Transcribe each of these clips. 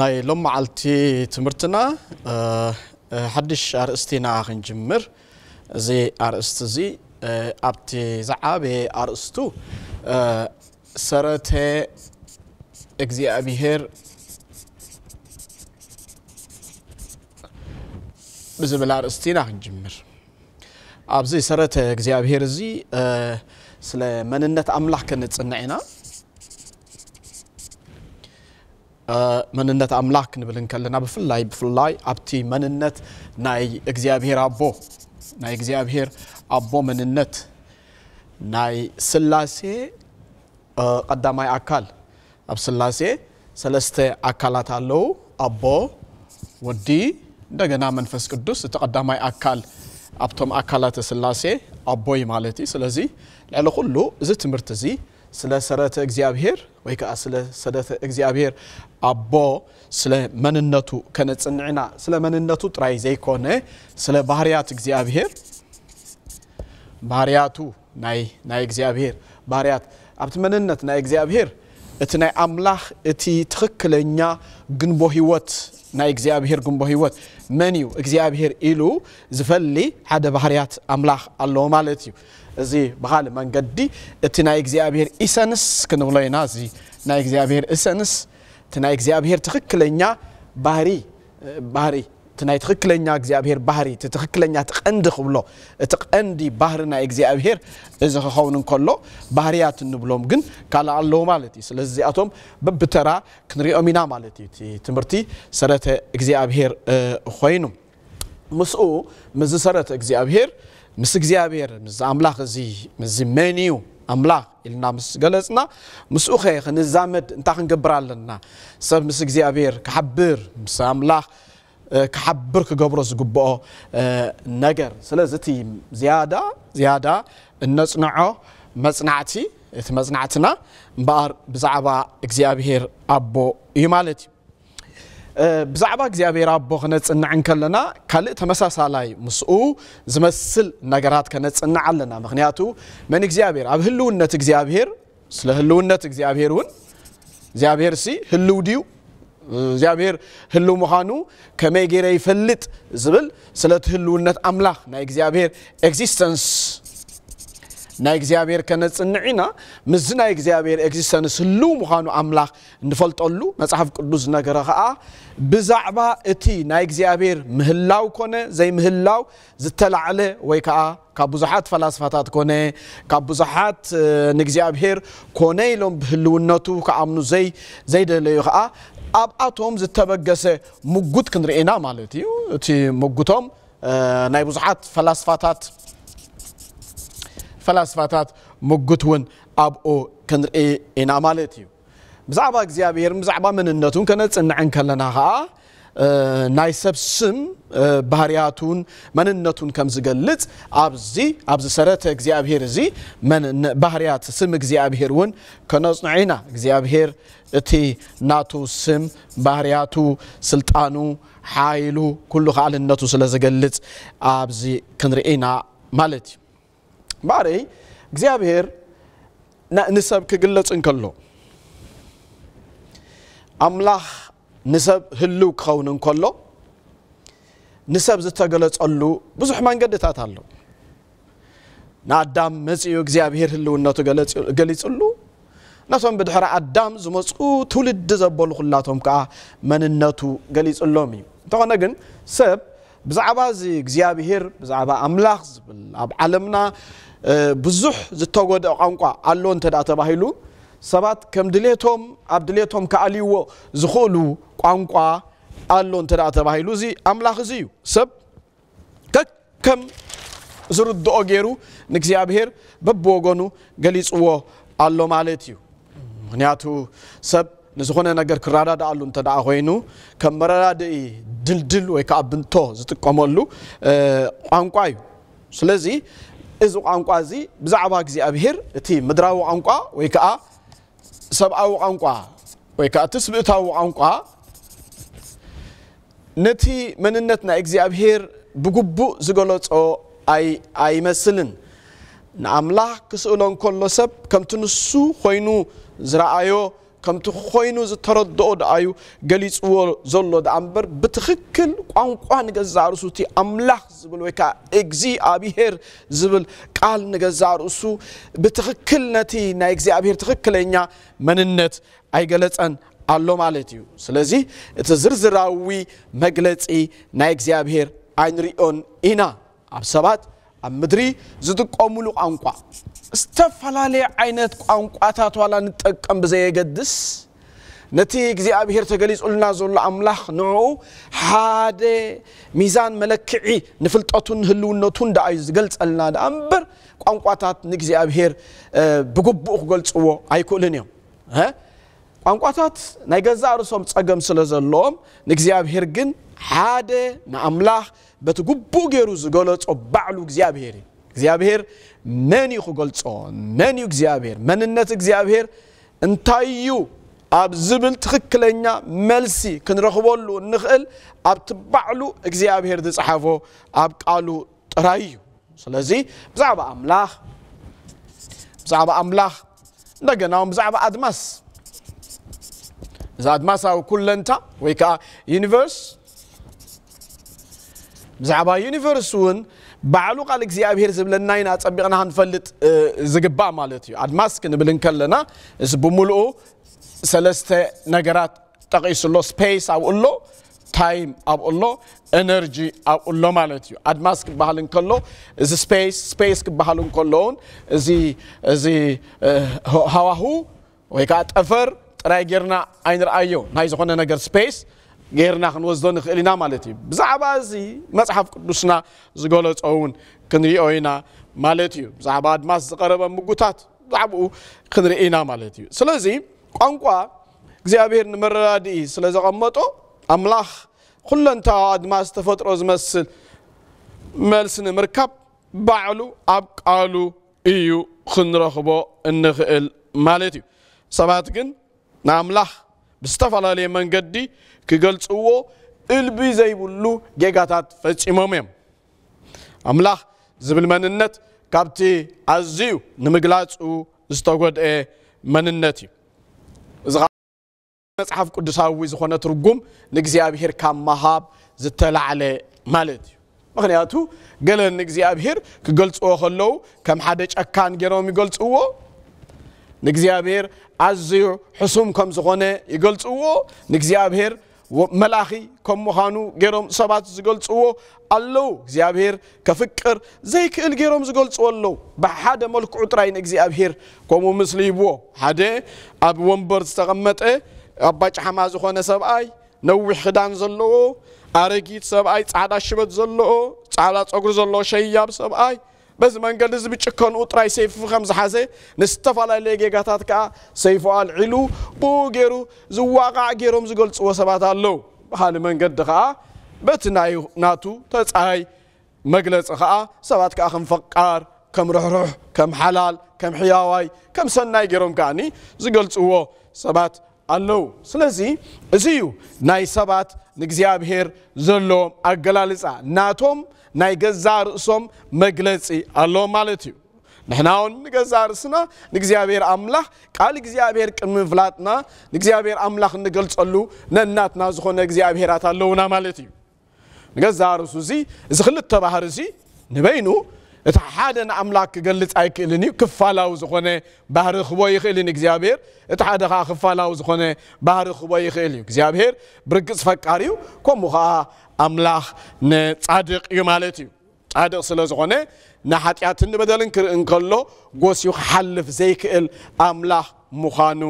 ناي لوم عالتي تمرتنا حدش أرستينا عن جمر زي أرست زي أبتي زعابة أرستو سرت إجزي أبيهر بزبل أرستينا عن جمر أبزي سرت إجزي أبيهر زي سلام من النت أملاك النت صنعنا መንነት አምላክ ንብል እንከለና ብፍላይ ብፍላይ ኣብቲ መንነት ናይ እግዚኣብሔር ኣቦ ናይ እግዚኣብሔር ኣቦ መንነት ናይ ስላሴ ቀዳማይ ኣካል ኣብ ስላሴ ሰለስተ ኣካላት ኣለው ኣቦ ወዲ እንደገና መንፈስ ቅዱስ እቲ ቀዳማይ ኣካል ኣብቶም ኣካላት ስላሴ ኣቦይ ማለት እዩ ስለዚ ልዕሊ ኩሉ እዚ ትምህርቲ እዚ ስለ ሰረተ እግዚአብሔር ወይ ከዓ ስለ ሰደተ እግዚኣብሔር ኣቦ ስለ መንነቱ ከነፅንዕና ስለ መንነቱ ጥራይ ዘይኮነ ስለ ባህርያት እግዚኣብሔር ባህርያቱ ናይ ናይ እግዚኣብሔር ባህርያት ኣብቲ መንነት ናይ እግዚኣብሔር እቲ ናይ ኣምላኽ እቲ ትኽክለኛ ግንቦ ሂወት ናይ እግዚኣብሔር ግንቦ ሂወት መን እዩ እግዚኣብሔር ኢሉ ዝፈሊ ሓደ ባህርያት ኣምላኽ ኣለዎ ማለት እዩ እዚ ብኻል መንገዲ እቲ ናይ እግዚኣብሔር ኢሰንስ ክንብሎ ኢና እዚ ናይ እግዚኣብሔር እሰንስ እቲ ናይ እግዚኣብሔር ትኽክለኛ ባህሪ ባህሪ እቲ ናይ ትኽክለኛ እግዚኣብሔር ባህሪ እቲ ትኽክለኛ እቲ ቀንዲ ክብሎ እቲ ቀንዲ ባህሪ ናይ እግዚኣብሔር እዚ ክኸውን እንከሎ ባህርያት እንብሎም ግን ካልእ ኣለዎ ማለት እዩ ስለዚ እዚኣቶም በብተራ ክንሪኦም ኢና ማለት እዩ እቲ ትምህርቲ ሰረተ እግዚኣብሔር ኮይኑ ምስኡ ምዝ ሰረተ እግዚኣብሔር مس اغزابير مس املاح زي مس منيو املاح النا مس غلصنا مس اوخي خنزامد انتا خنغبرالنا سب مسك زيابير كحبر مس املاح كحبر كغبرو زغبو نجر سلازتي زياده زياده نصنعو مصنعتي اتمصنعتنا مبار بزعبا اغزابير ابو يمالتي ብዛዕባ እግዚኣብሔር ኣቦ ክነፅንዕን ከለና ካልእ ተመሳሳላይ ምስኡ ዝመስል ነገራት ከነፅንዕ ኣለና ምክንያቱ መን እግዚኣብሔር ኣብ ህልውነት እግዚኣብሔር ስለ ህልውነት እግዚኣብሔር እውን እግዚኣብሔር ሲ ህልው ድዩ እግዚኣብሔር ህልው ምዃኑ ከመይ ገይረ ይፈልጥ ዝብል ስለቲ ህልውነት ኣምላኽ ናይ እግዚኣብሔር ኤግዚስተንስ ናይ እግዚኣብሔር ከነፅንዕ ኢና ምዝ ናይ እግዚኣብሔር ኤግዚስተንስ ህልው ምዃኑ ኣምላኽ ንፈልጠሉ መፅሓፍ ቅዱስ ዝነገረ ከዓ ብዛዕባ እቲ ናይ እግዚኣብሔር ምህላው ኮነ ዘይምህላው ዝተላዕለ ወይ ከዓ ካብ ብዙሓት ፈላስፋታት ኮነ ካብ ብዙሓት ንእግዚኣብሔር ኮነ ኢሎም ብህልውነቱ ክኣምኑ ዘይደለዩ ከዓ ኣብኣቶም ዝተበገሰ ምጉት ክንርኢና ማለት እዩ እቲ ምጉቶም ናይ ብዙሓት ፈላስፋታት ፈላስፋታት ምጉት እውን ኣብኡ ክንርኢ ኢና ማለት እዩ ብዛዕባ እግዚኣብሔር ብዛዕባ መንነቱን ከነፅንዕን ከለና ከዓ ናይ ሰብ ስም ባህርያቱን መንነቱን ከም ዝገልፅ ኣብዚ ኣብዚ ሰረተ እግዚኣብሄር እዚ ባህርያት ስም እግዚኣብሄር እውን ከነፅንዑ ኢና እግዚኣብሄር እቲ ናቱ ስም ባህርያቱ ስልጣኑ ሓይሉ ኩሉ ከኣልነቱ ስለ ዝገልፅ ኣብዚ ክንርኢ ኢና ማለት እዩ ባሬ እግዚአብሔር ንሰብ ክግለጽ እንከሎ ኣምላኽ ንሰብ ህልው ክኸውን እንከሎ ንሰብ ዝተገለጸሉ ብዙሕ መንገድታት ኣሎ ንኣዳም መፂኡ እግዚኣብሔር ህልውነቱ ገሊጹሉ ነቶም ብድሕሪ ኣዳም ዝመፁ ትውልዲ ዘበሉ ኩላቶም ከዓ መንነቱ ገሊጹሎም እዩ እንተኾነ ግን ሰብ ብዛዕባ እዚ እግዚኣብሄር ብዛዕባ ኣምላኽ ዝብል ኣብ ዓለምና ብዙሕ ዝተጎድአ ቋንቋ ኣሎ እንተ ደኣ ተባሂሉ ሰባት ከም ድሌቶም ኣብ ድሌቶም ከኣልይዎ ዝኽእሉ ቋንቋ ኣሎ እንተ ደኣ ተባሂሉ እዚ ኣምላኽ እዚ እዩ ሰብ ከከም ዝርድኦ ገይሩ ንእግዚኣብሄር በብወገኑ ገሊፅዎ ኣሎ ማለት እዩ ምክንያቱ ሰብ ንዝኾነ ነገር ክረዳድኣሉ እንተ ደኣ ኮይኑ ከም መረዳድኢ ድልድል ወይ ከዓ ብንቶ ዝጥቀመሉ ቋንቋ እዩ ስለዚ እዚ ቋንቋ እዚ ብዛዕባ እግዚኣብሄር እቲ ምድራዊ ቋንቋ ወይ ከዓ ሰብኣዊ ቋንቋ ወይ ከዓ እቲ ስብእታዊ ቋንቋ ነቲ መንነት ናይ እግዚኣብሄር ብግቡእ ዝገለፆ ኣይመስልን ንኣምላኽ ክስእሎ እንከሎ ሰብ ከምቲ ንሱ ኮይኑ ዝረኣዮ ከምቲ ኮይኑ ዝተረድኦ ድኣዩ ገሊፅዎ ዘሎ ድኣ እምበር ብትኽክል ቋንቋ ንገዛ ርእሱ እቲ ኣምላኽ ዝብል ወይ ከዓ እግዚኣብሄር ዝብል ቃል ንገዛ ርእሱ ብትኽክል ነቲ ናይ እግዚኣብሄር ትኽክለኛ መንነት ኣይገለፀን ኣሎ ማለት እዩ ስለዚ እቲ ዝርዝራዊ መግለፂ ናይ እግዚኣብሄር ኣይንሪኦን ኢና ኣብ ሰባት ኣብ ምድሪ ዝጥቀምሉ ቋንቋ استفلالي عينات قنقاتات ولا نتقم بزي يقدس نتي እግዚአብሔር ተገሊጹልና ዘሎ ኣምላኽ ንዑ ሓደ ሚዛን መለክዒ ንፍልጠቱን ህልውነቱን ዳ እዩ ዝገልፀልና ዳ እምበር ቋንቋታት ንእግዚኣብሔር ብግቡእ ክገልፅዎ ኣይክእልን እዮም ቋንቋታት ናይ ገዛ ርእሶም ፀገም ስለ ዘለዎም ንእግዚኣብሔር ግን ሓደ ንኣምላኽ በቲ ግቡእ ገይሩ ዝገለፆ ባዕሉ እግዚኣብሔር እዩ زيابير منی خوگلتون منی خزیابهر من النت خزیابهر انتایو آب زبل تخکلنیا ملسی کن رخوالو نخل آب تبعلو خزیابهر دس حفو آب قالو ترایو سلزی بزعب املاخ بزعب املاخ نگناوم بزعب ادماس زاد ماسا و كلنتا ويكا universe زعبا universe ون بعلو قال እግዚአብሔር ዝብለና ኢና ጸቢቕና ክንፈልጥ ዝግባእ ማለት እዩ ኣድማስ ክንብል ከለና እዚ ብምልኡ ሰለስተ ነገራት ጠቂሱሎ ስፔስ ኣብኡ ኣሎ ታይም ኣብኡ ኣሎ ኤነርጂ ኣብኡ ኣሎ ማለት እዩ ኣድማስ ክበሃል እንከሎ እዚ ስፔስ ስፔስ ክበሃል እንከሎ እውን እዚ እዚ ሃዋሁ ወይ ከዓ ጠፈር ጥራይ ጌርና ኣይንርኣዮ ናይ ዝኾነ ነገር ስፔስ ጌርና ክንወስዶ ንኽእል ኢና ማለት እዩ ብዛዕባ እዚ መፅሓፍ ቅዱስና ዝገለፆ እውን ክንሪኦ ኢና ማለት እዩ ብዛዕባ ኣድማስ ዝቐረበ ምጉታት ብዛዕባኡ ክንርኢ ኢና ማለት እዩ ስለዚ ቋንቋ እግዚኣብሔር ንመረዳድኢ ስለ ዘቐመጦ ኣምላኽ ኩለንታ ኣድማስ ተፈጥሮ ዝመስል መልሲ ንምርካብ ባዕሉ ኣብ ቃሉ እዩ ክንረኽቦ እንኽእል ማለት እዩ ሰባት ግን ንኣምላኽ بستفعل من قدي كقل سوو البي زي بلو جيغاتات فجمميم أملاح زبل النت كابتي عزيو نمقلاص او استغود ايه مننتي መጽሐፍ ቅዱሳዊ ዝኾነ ትርጉም ንእግዚኣብሔር ካብ መሃብ ዝተላዕለ ማለት እዩ ምክንያቱ ገለ ንእግዚኣብሔር خلو كم حدش أكان ጨካን ገይሮም ይገልፅዎ نجزيابير عزيو حسوم كم زغونة يقولت أوه نجزيابير ملاخي كم مخانو جرم سبات زغولت أوه الله نجزيابير كفكر زيك الجرم زغولت الله بحدا ملك عطرين نجزيابير كم مسلم بو حدا أبو ومبر استغمت إيه أباج حماز زغونة سبعي نو خدان زلو أرجيت سبعي تعدش بتزلو تعالت أقول زلو شيء ياب سبعي بز منقد زب ጭከንኡ ጥራይ ሰይፉ ከም ዝሓዘ ንዝተፈላለየ ጌጋታት ከዓ ሰይፉ ኣልዒሉ ብኡ ገይሩ ዝዋቓዕ ገይሮም ዝገልፅዎ ሰባት ኣለዉ ብካልእ መንገዲ ከዓ በቲ ናቱ ተፃይ መግለፂ ከዓ ሰባት ከዓ ከም ፈቃር ከም ርሕርሕ ከም ሓላል ከም ሕያዋይ ከም ሰናይ ገይሮም ከዓኒ ዝገልፅዎ ሰባት ኣለዉ ስለዚ እዚ እዩ ናይ ሰባት ንእግዚኣብሄር ዘለዎም ኣገላልፃ ናቶም ናይ ገዛ ርእሶም መግለፂ ኣለዎ ማለት እዩ ንሕና እውን ንገዛ ርእስና ንእግዚኣብሔር ኣምላኽ ቃል እግዚኣብሔር ቅድሚ ምፍላጥና ንእግዚኣብሔር ኣምላኽ እንገልፀሉ ነናትና ዝኾነ እግዚኣብሔራት ኣለውና ማለት እዩ ንገዛ ርእሱ እዚ እዚ ክልተ ባህር እዚ ንበይኑ እቲ ሓደ ንኣምላክ ክገልፅ ኣይክእልን እዩ ክፋላዊ ዝኾነ ባህሪ ክቦ ይኽእል እዩ እግዚኣብሔር እቲ ሓደ ከዓ ክፋላዊ ዝኾነ ባህሪ ክቦ ይኽእል እዩ እግዚኣብሔር ብርግፅ ፈቃር እዩ ከምኡ ከዓ ኣምላኽ ንጻድቕ እዩ ማለት እዩ ጻድቕ ስለ ዝኾነ ንሓጢኣትን ንበደልን ክርኢ እንከሎ ጎሲኡ ክሓልፍ ዘይክእል ኣምላኽ ምዃኑ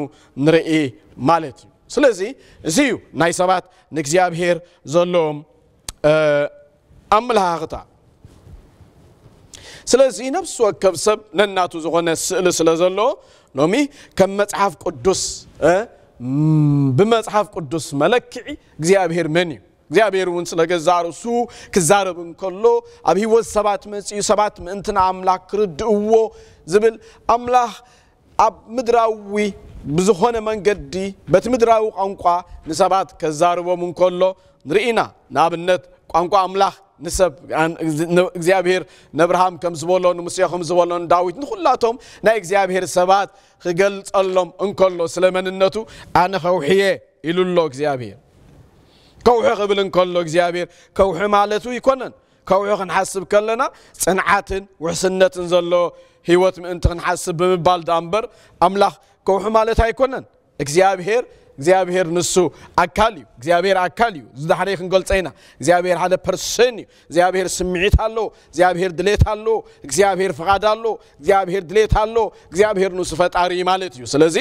ንርኢ ማለት እዩ ስለዚ እዚ እዩ ናይ ሰባት ንእግዚኣብሄር ዘለዎም ኣመለኻኽታ ስለዚ ነብሲ ወከብ ሰብ ነናቱ ዝኾነ ስእሊ ስለ ዘለዎ ሎሚ ከም መፅሓፍ ቅዱስ ብመፅሓፍ ቅዱስ መለክዒ እግዚኣብሄር መን እዩ እግዚአብሔርውን ስለ ገዛ ርሱ ክዛረብ እንከሎ ኣብ ሂወት ሰባት መፅኡ ሰባት ምእንትና ኣምላኽ ክርድእዎ ዝብል ኣምላኽ ኣብ ምድራዊ ብዝኾነ መንገዲ በቲ ምድራዊ ቋንቋ ንሰባት ከዛርቦም እንከሎ ንርኢና ንኣብነት ቋንቋ ኣምላኽ ንሰብ እግዚኣብሔር ነብርሃም ከም ዝበሎ ንሙሴ ከም ዝበሎ ንዳዊት ንኩላቶም ናይ እግዚኣብሔር ሰባት ክገልፀሎም እንከሎ ስለ መንነቱ ኣነ ከውሕየ ኢሉ ኣሎ እግዚኣብሔር كوحي قبل كله إكزيابير كوحي مالتو يكونن كوحي نحسب كلنا صنعات وحسنة زلو هيوت من انت نحسب بمبال دامبر أملاخ كوحي مالتو يكونن إكزيابير እግዚኣብሔር ንሱ ኣካል እዩ እግዚኣብሔር ኣካል እዩ ዝዳሕደ ክንገልፀ ኢና እግዚኣብሔር ሓደ ፐርሰን እዩ እግዚኣብሔር ስምዒት ኣሎ እግዚኣብሔር ድሌት ኣሎ እግዚኣብሔር ፍቓድ ኣሎ እግዚኣብሔር ድሌት ኣሎ እግዚኣብሔር ንሱ ፈጣሪ ማለት እዩ ስለዚ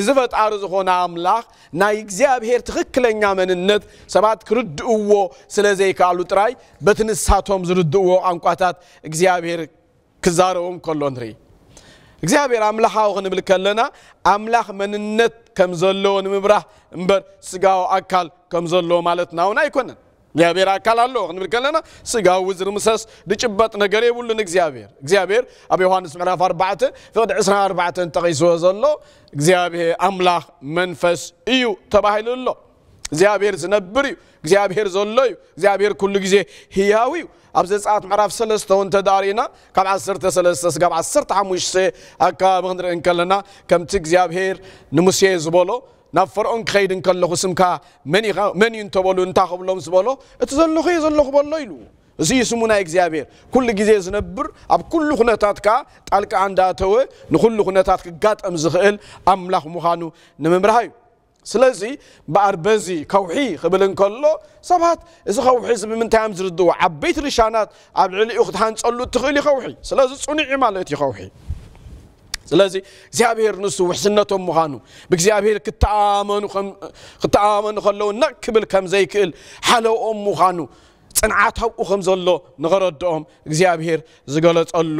እዚ ፈጣሪ ዝኾነ ኣምላኽ ናይ እግዚኣብሔር ትኽክለኛ መንነት ሰባት ክርድእዎ ስለ ዘይከኣሉ ጥራይ በቲ ንሳቶም ዝርድእዎ ቋንቋታት እግዚኣብሔር ክዛረቦም ከሎ ንርኢ እግዚአብሔር ኣምላኻዊ ክንብል ከለና ኣምላኽ መንነት ከም ዘለዎ ንምብራህ እምበር ስጋዊ ኣካል ከም ዘለዎ ማለትና እውን ኣይኮነን እግዚአብሔር አካል አለው ክንብል ከለና ስጋው ዝርምሰስ ድጭበጥ ነገር የብሉን እግዚአብሔር እግዚአብሔር ኣብ ዮሐንስ ምዕራፍ 4 ፍቅድ 24 ተቂስዎ ዘሎ እግዚአብሔር ኣምላኽ መንፈስ እዩ ተባሂሉ ኣሎ እግዚአብሔር ዝነብር እዩ እግዚአብሔር ዘሎ እዩ እግዚአብሔር ኩሉ ግዜ ህያው እዩ ኣብዚ ፀዓት ምዕራፍ 3 እውን ተዳሪና ካብ 13 ስጋብ 15 ኣከባቢ ክንርኢ ከለና ከምቲ እግዚኣብሄር ንሙሴ ዝበሎ ናብ ፈርዖን ክኸይድ እንከለኹ ስምካ መን እዩ እንተበሉ እንታኸብሎም ዝበሎ እቲ ዘለኹ እዩ ዘለኹ በሎ ኢሉ እዚ ስሙ ናይ እግዚኣብሔር ኩሉ ግዜ ዝነብር ኣብ ኩሉ ኩነታት ከዓ ጣልቃ እንዳተወ ንኩሉ ኩነታት ክጋጠም ዝኽእል ኣምላኽ ምዃኑ ንምምራህ እዩ ስለዚ በኣር በዚ ከውሒ ክብል እንከሎ ሰባት እዚ ከውሒ እዚ ብምንታይ እዮም ዝርድዎ ዓበይቲ ንሻናት ኣብ ልዕሊኡ ክትሃንፀሉ እትኽእል እዩ ከውሒ ስለዚ ፅኑዕ እዩ ማለት እዩ ከውሒ ስለዚ እግዚኣብሔር ንሱ ውሕስነቶም ምዃኑ ብእግዚኣብሔር ክተኣመኑ ከለዉ ነቅ ክብል ከም ዘይክእል ሓለውኦም ምዃኑ ፅንዓት ኣብኡ ከም ዘሎ ንኽረድኦም እግዚኣብሔር ዝገለፀሉ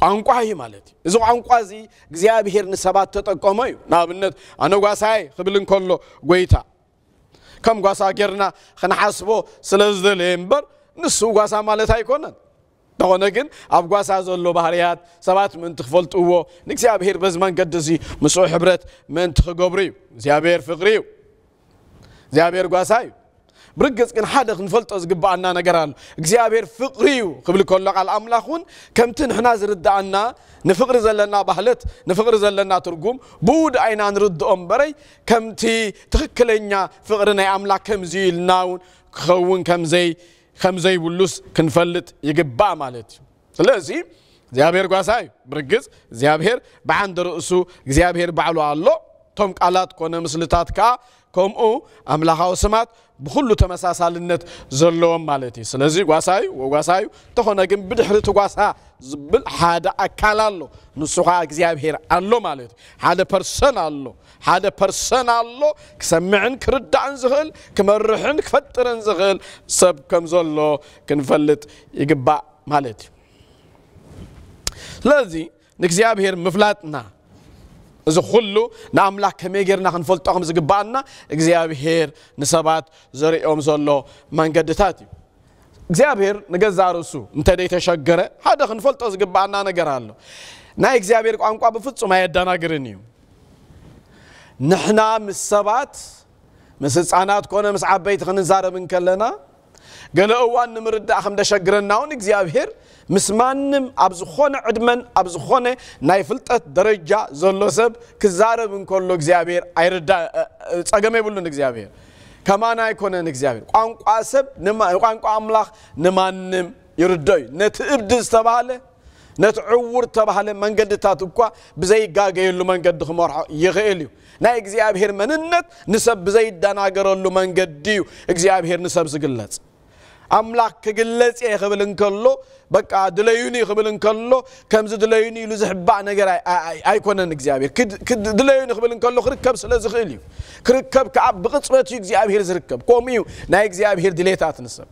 ቋንቋ ይሄ ማለት እዩ እዚ ቋንቋ እዚ እግዚኣብሔር ንሰባት ተጠቀመ እዩ ንኣብነት ኣነ ጓሳይ ክብል እንከሎ ጎይታ ከም ጓሳ ጌርና ክንሓስቦ ስለ ዝደለየ እምበር ንሱ ጓሳ ማለት ኣይኮነን እንተኾነ ግን ኣብ ጓሳ ዘሎ ባህርያት ሰባት ምእንቲ ክፈልጥዎ ንእግዚኣብሔር በዚ መንገዲ እዚ ምስኡ ሕብረት ምእንቲ ክገብሩ እዩ እግዚኣብሔር ፍቕሪ እዩ እግዚኣብሔር ጓሳ እዩ برجز كن حدا خنفلت أزجب عنا نجرال إجزاء فقريو قبل كل على الأملاخون كم تنحنا زرد عنا نفقر زلنا بحلت نفقر زلنا ترقوم بود عينا نرد أمبري كم تي تخكلنا فقرنا أملاك كم زيل ناون خون كم زي كم زي بلوس كنفلت يجبع مالتي لازم እግዚአብሔር ጓሳይ برجس እግዚአብሔር بعند ርእሱ እግዚኣብሔር بعلو ኣሎ تمك ቃላት كونه ምስልታት ከዓ ከምኡ ኣምላኻዊ ስማት ብኩሉ ተመሳሳልነት ዘለዎም ማለት እዩ ስለዚ ጓሳዩ ወጓሳዩ እንተኾነ ግን ብድሕሪ እቲ ጓሳ ዝብል ሓደ ኣካል ኣሎ ንሱ ከዓ እግዚኣብሄር ኣሎ ማለት እዩ ሓደ ፐርሰን ኣሎ ሓደ ፐርሰን ኣሎ ክሰምዕን ክርዳእን ዝኽእል ክመርሕን ክፈጥርን ዝኽእል ሰብ ከም ዘሎ ክንፈልጥ ይግባእ ማለት እዩ ስለዚ ንእግዚኣብሄር ምፍላጥና إذا خلوا نعم لا كميجر نحن فلتهم زجبانا إجزاء نسبات زري أم زلوا من قدتاتي إجزاء بير نجزا رسو أنت ديت شجرة هذا خن فلت زجبانا نجرالو نا إجزاء بير قام قاب فتص ما يدنا قرنيو نحن مسبات مسس عنات كنا مس عبيت خن زار من كلنا قالوا أوان نمرد أخم دشجرنا ونجزاء بير ምስ ማንም ኣብ ዝኾነ ዕድመን ኣብ ዝኾነ ናይ ፍልጠት ደረጃ ዘሎ ሰብ ክዛረብ እንከሎ እግዚኣብሔር ኣይርዳ ፀገመ የብሉን እግዚኣብሔር ከማና ኣይኮነን እግዚኣብሔር ቋንቋ ሰብ ቋንቋ ኣምላኽ ንማንም ይርዶ እዩ ነቲ እብዲ ዝተባሃለ ነቲ ዕውር ዝተባሃለ መንገድታት እኳ ብዘይጋገየሉ መንገዲ ክመርሖ ይኽእል እዩ ናይ እግዚኣብሔር መንነት ንሰብ ብዘይደናገረሉ መንገዲ እዩ እግዚኣብሔር ንሰብ ዝግለጽ أملاك كجلس إيه قبلن كله بقى دليوني قبلن كله كم زد دليوني لزحب بعنا جرا أي أي أيكون نجزابير كد كد دليوني قبلن كله خركب سلا زخيليو خركب كعب بقصة يجزابير زركب قوميو نايجزابير دليتات نسب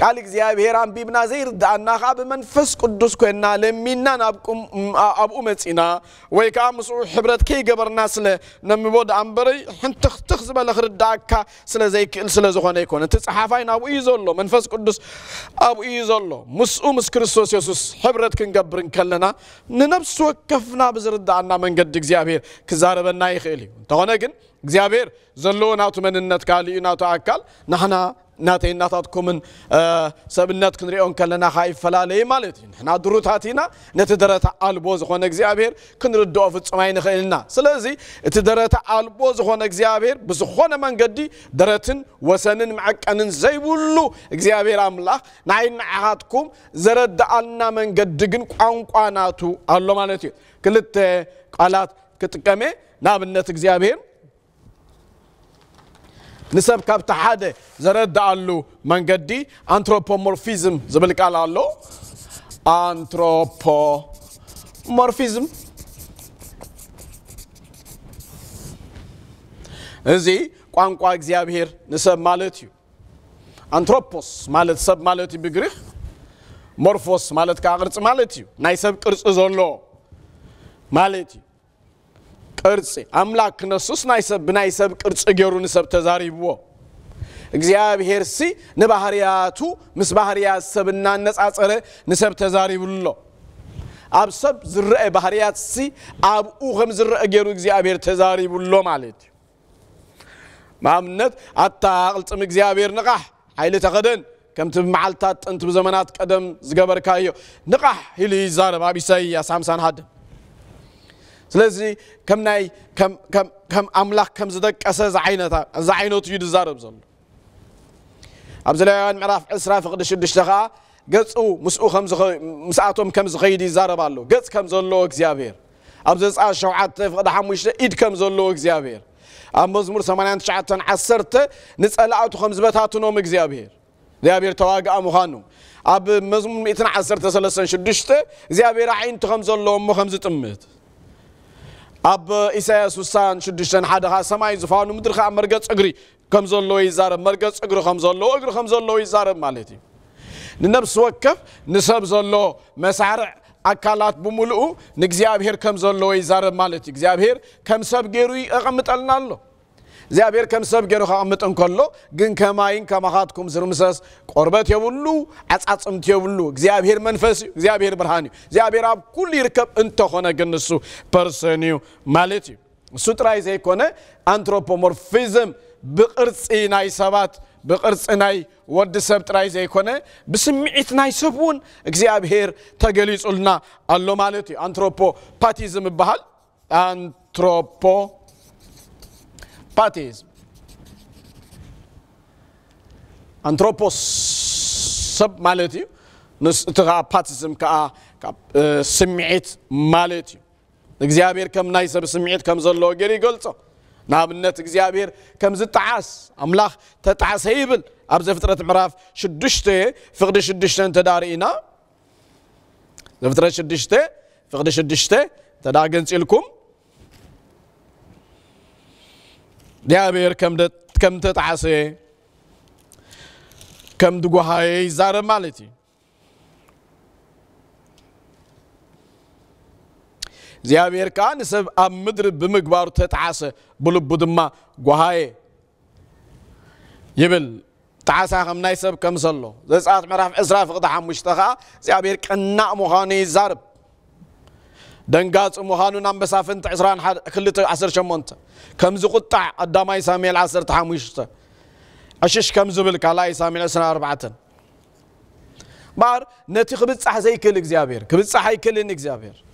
كالك زيابير أم بيبنا زير دعنا خاب من فسق الدس كنا لمينا نبكم أب أمتنا ويكام سو حبرت كي جبر نسل نمبود أمبري حنت تخزب الأخر دعك سل زي كل سل زخان يكون تس حفاين أبو إيزولو من فسق الدس أبو إيزولو مس أمس كريستوس يسوس حبرت كن جبرن كلنا ننبس وقفنا بزر دعنا من قد زيابير كزار بنا يخيلي تهونا زيابير زلونا تمن نتكالي كالي ناتو أكل نحنا ناتي ناتاتكم من سبنات كنريون كلنا خايف فلا لي مالتي نحنا دروتاتينا نتدرت البوز خون اغزابير كنر دوف صماين خيلنا سلازي تدرت البوز خون اغزابير بس خون من قدي درتن وسنن معكنن زي بولو اغزابير املاح ناين عاتكم زرد النا من قدقن قانقاناتو الله مالتي كلت قالات كتكمي نابنت اغزابير نسب كابتا حاده زرد دالو منغدي انثروبومورفيزم زبل قال الله زي ازي قوانقوا اغزابير نسب مالتي انثروبوس مالت سب مالتي بغريخ مورفوس مالت كاغرص مالتي ناي سب قرص زولو مالتي ቅርጽ አምላክነ ሱስና ይሰብ ብናይሰብ ቅርጽ ገይሩ ንሰብ ተዛሪብዎ እግዚአብሔር ሲ ንባህርያቱ ምስ ባህርያት ሰብ እናነጻጸረ ንሰብ ተዛሪብሎ ኣብ ሰብ ዝረአ ባህርያት ሲ ኣብኡ ከም ዝረአ ገይሩ እግዚኣብሔር ተዛሪቡሎ ማለት እዩ ንኣብነት ኣታቅልፅም እግዚኣብሔር ንቓሕ ሓይሊ ተኸደን ከምቲ ብመዓልታት ጥንቲ ብዘመናት ቀደም ዝገበርካዮ ንቓሕ ኢሉ ይዛረብ ኣብ ኢሳይያስ 51 سلزي كم ناي كم كم كم أملاك كم زدك أساس عينتا زعينوت يدزارب زلو أبزلان معرف إسراء فقد شدش قلت أو مسؤو خم زخ مسأتهم كم زخيدي زارب الله قلت كم زلو سأل أبزلس أشوعات فقد حموش إيد كم زلو إكزيابير أم مزمور ثمانية تشعتن عسرت نسأل أوتو خمس بتاتو نوم إكزيابير እግዚአብሔር ተዋግኣ ምዃኑ ኣብ መዝሙር 113 ሽዱሽተ እግዚኣብሔር ዓይንቱ عين تخمز እሞ مخمز تمت أب إسحاق سوسان شدشن حدا خا سماي زفانو مدر خا مرجع أجري كم زلوا يزار مرجع أجرو خم زلوا أجرو خم زلوا يزار مالتي ننبس وقف نسب زلوا مسارع أكلات بملؤ نجزي أبهر كم زلوا يزار مالتي جزي أبهر كم سب جيروي أقمت الله እግዚአብሔር ከም ሰብ ገይሩ ከቐምጥ እንከሎ ግን ከማይን ከማኻትኩም ዝርምሰስ ቆርበት የብሉ ዓፃፅምቲ የብሉ እግዚኣብሔር መንፈስ እዩ እግዚኣብሔር ብርሃን እዩ እግዚኣብሔር ኣብ ኩሉ ይርከብ እንተኾነ ግን ንሱ ፐርሰን እዩ ማለት እዩ እሱ ጥራይ ዘይኮነ ኣንትሮፖሞርፊዝም ብቅርፂ ናይ ሰባት ብቅርፂ ናይ ወዲ ሰብ ጥራይ ዘይኮነ ብስምዒት ናይ ሰብ እውን እግዚኣብሄር ተገሊፁልና ኣሎ ማለት እዩ ኣንትሮፖፓቲዝም ይበሃል ኣንትሮፖ parties. Anthropos sub malati, نستغى باتسم كا سمعت مالتي እግዚአብሔር ከም ናይ ሰብ ስምዒት ከም ዘለዎ ገይሩ ይገልፆ ንኣብነት እግዚኣብሔር ከም ዝጠዓስ ኣምላኽ ተጣዓሰ ይብል ኣብ ዘፍጥረት ምዕራፍ ሽዱሽተ ፍቕዲ ሽዱሽተ እንተዳርእና ዘፍጥረት ሽዱሽተ ፍቕዲ ሽዱሽተ እንተዳ ገንፂልኩም እግዚአብሔር ከም ተጣዓሰ ከም ድጓሃየ ይዛረብ ማለት እዩ እግዚኣብሔር ከዓ ንሰብ ኣብ ምድሪ ብምግባሩ ተጣዓሰ ብልቡ ድማ ጓሃየ ይብል ጣዓሳ ከም ናይ ሰብ ከም ዘሎ ዘፃት ምዕራፍ 20 ፍቕዲ ሓሙሽተ ከዓ እግዚኣብሔር ቀናእ ምዃኑ ይዛርብ دنگات مهانون نام بسافنت عسران حد خلیت عصر شمونت كم زقطع قداماي سامي العسر تحموشت آشش کم زبل كلاي سامیل عسنا اربعتن بار نتی نتي خبصح زي كل اغزيابير خبصح هاي کل اغزيابير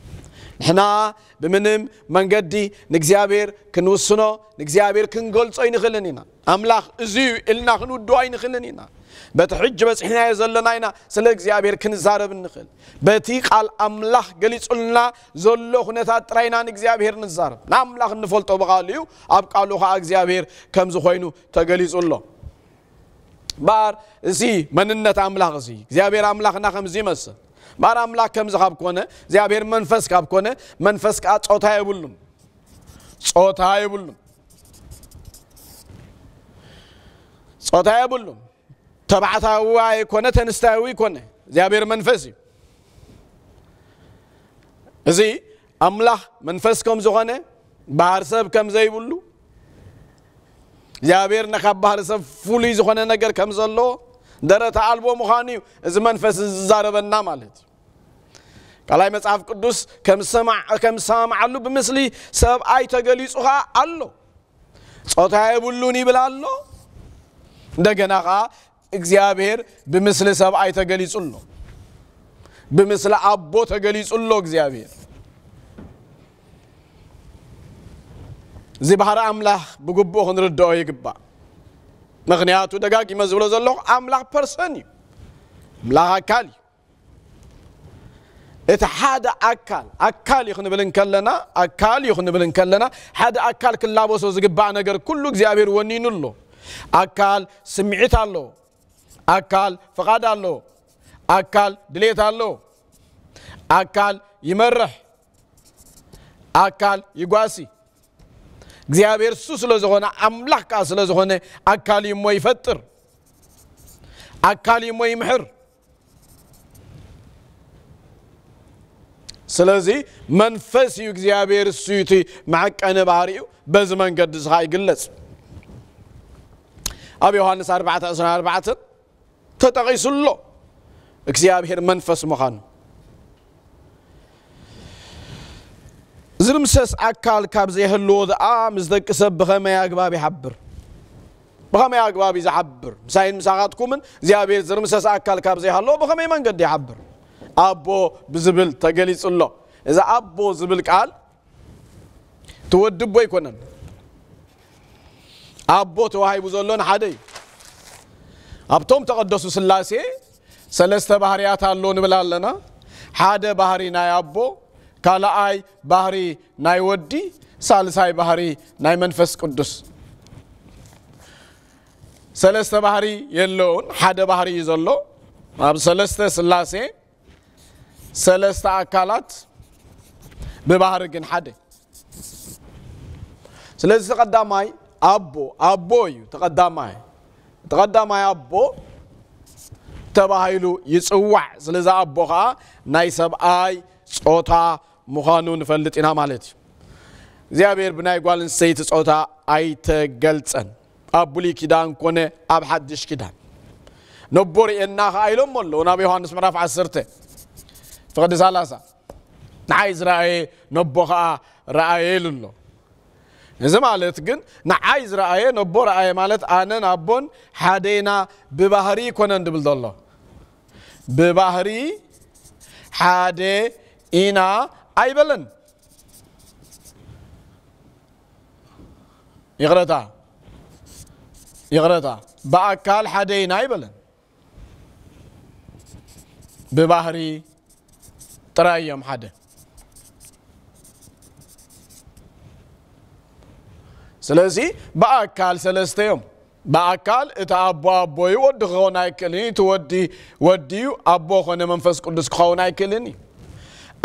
حنا بمنم منقدي نغزيابير کنوسنا نغزيابير كنقول صاي نخلنينا املاخ زیو النا خنو دواي نخلنينا بت حج بس حنا يزلنا سلك زيابير كنزارب النخل بتي قال أملاح قلت قلنا زلوا هنا ترينا نزيابير نزارب ناملاح نفلتو بقاليو أبقى لوها زيابير كم زخوينو تقلت قلنا بار زي من النت أملاح زي زيابير أملاه خم زي مس بار أملاح كم زخاب كونه زيابير منفس كاب كونه منفس كات صوتها يبلم صوتها يبلم ጾታ የብሉም تبعتها واي كونه تنستاوي كونه زيابير منفسي زي املاح منفسكم زغنه بارسب كم زي بلو زيابير نخب بارسب فولي زغنه نگر كم زلو درت عالبو مخانيو از منفس زاربنا مالت قالاي مصحف قدوس كم سمع كم سامع له بمثلي سب اي تغليصها الله صوتها يبلوني بلا الله دغناغا اغزابير بمثل سبع ايتغليصلو بمثل ابو تغليصلو اغزابير زي بحر املح بغبو هن ردو يغبا مغنياتو دغاكي مزبلو زلو املح بيرسوني املح اكالي ات حدا اكال اكال يخن بلن كلنا اكال يخن بلن كلنا حدا اكال كلابوسو زغبا نغر كلو اغزابير ونينلو اكال سمعيت الله አካል ፈቃድ አለው አካል ድሌት አለው አካል ይመርሕ አካል ይጓሲ እግዚአብሔር እሱ ስለዝኾነ ኣምላኽ ከዓ ስለ ዝኾነ ኣካል እዩ እሞ ይፈጥር ኣካል እዩ እሞ ይምሕር ስለዚ መንፈስ እዩ እግዚኣብሔር እሱ እቲ መዐቀነ ባህሪኡ በዚ መንገዲ ስኻ ይግለጽ ኣብ ዮሃንስ 4 24 ተጠቂሱሎ እግዚኣብሔር መንፈስ ምዃኑ ዝርምሰስ ኣካል ካብ ዘይህልዎ ድኣ ምስ ደቂ ሰብ ብኸመይ ኣግባብ ይሓብር ብኸመይ ኣግባብ እዩ ዝሓብር ምሳይን ምሳኻትኩምን እግዚኣብሔር ዝርምሰስ ኣካል ካብ ዘይሃለዎ ብኸመይ መንገዲ ይሓብር ኣቦ ብዝብል ተገሊጹ ኣሎ እዚ ኣቦ ዝብል ቃል ትወድቦ ኣይኮነን ኣቦ ተዋሂቡ ዘሎ ንሓደ እዩ ኣብቶም ተቐደሱ ስላሴ ሰለስተ ባህርያት ኣሎ ንብል ኣለና ሓደ ባህሪ ናይ ኣቦ ካልኣይ ባህሪ ናይ ወዲ ሳልሳይ ባህሪ ናይ መንፈስ ቅዱስ ሰለስተ ባህሪ የለውን ሓደ ባህሪ እዩ ዘሎ ኣብ ሰለስተ ስላሴ ሰለስተ ኣካላት ብባህሪ ግን ሓደ ስለዚ ተቐዳማይ ኣቦ ኣቦ እዩ ተቐዳማይ تقدر ما يبو تباهيلو يسوع سلزا أبوها نايسب آي صوتا مخانون نفلت إنا مالتي زيابير بناي قوالن سيت صوتا آي تقلتن أبولي كدان كوني أب حدش كدان نبوري إننا أيلو مولو نبي يوحنس مراف عسرته فقد سالاسا نعيز رأي نبوها رأي لله እዚ ማለት ግን ንዓይ ዝረኣየ ነቦ ረኣየ ማለት ኣነን ኣቦን ሓደና ብባህሪ ይኮነን ድብል ዘሎ ብባህሪ ሓደ ኢና ኣይበለን ይቕረታ ይቕረታ ብኣካል ሓደ ኢና ኣይበለን ብባህሪ ጥራይ እዮም ሓደ ስለዚህ በአካል ሰለስተዮም በአካል እታ አቦ አቦዩ ወዲ ክኸውን ኣይክእልኒ እቲ ወዲ ወዲዩ ኣቦ ኾነ መንፈስ ቅዱስ ክኸውን ኣይክእልኒ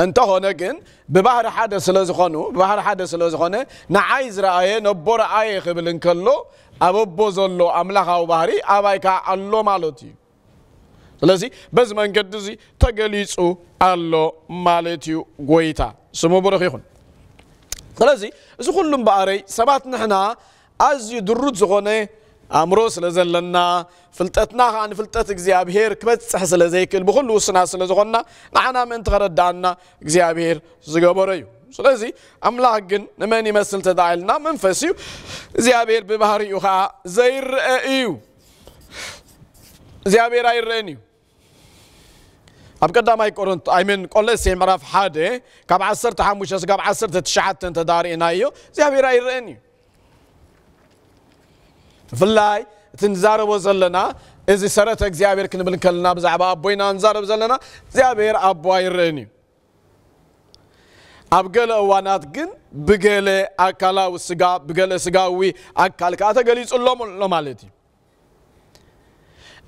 እንተኾነ ግን ብባህሪ ሓደ ስለ ዝኾኑ ብባህሪ ሓደ ስለ ዝኾነ ንዓይ ዝረኣየ ነቦ ረኣየ ክብል እንከሎ ኣብ ኣቦ ዘሎ ኣምላኻዊ ባህሪ ኣባይ ከዓ ኣሎ ማለት እዩ ስለዚ በዚ መንገዲ እዚ ተገሊፁ ኣሎ ማለት እዩ ጎይታ ስሙ ብሩኽ ይኹን سلازي زخون لنباري سبات نحنا أزي درود زخوني أمرو سلازل لنا فلتتنا خان فلتتك زيابهير كبت سح سلازيك البخون لوسنا سلازخونا نحنا من تغرد داننا زيابهير زيابهير سلازي أملاقن نماني مثل تدعيلنا منفسيو زيابهير ببهاريو خا زير ايو زيابهير ايرينيو أب قدامي كورنت أي من كل سين مرف حادة كاب عصر تحمش أس كاب عصر تتشعت داري نايو زي هبي رأي رأني فلاي تنزار وزلنا إذا سرت إخزيابير كنبل بالكلنا بزعب أبوينا نزار وزلنا زيابير أبوي رأني ኣብ ገለ እዋናት ግን ብገለ ኣካላዊ ስጋ ብገለ ስጋዊ ኣካል ከዓ ተገሊጹሎም ኣሎ ማለት እዩ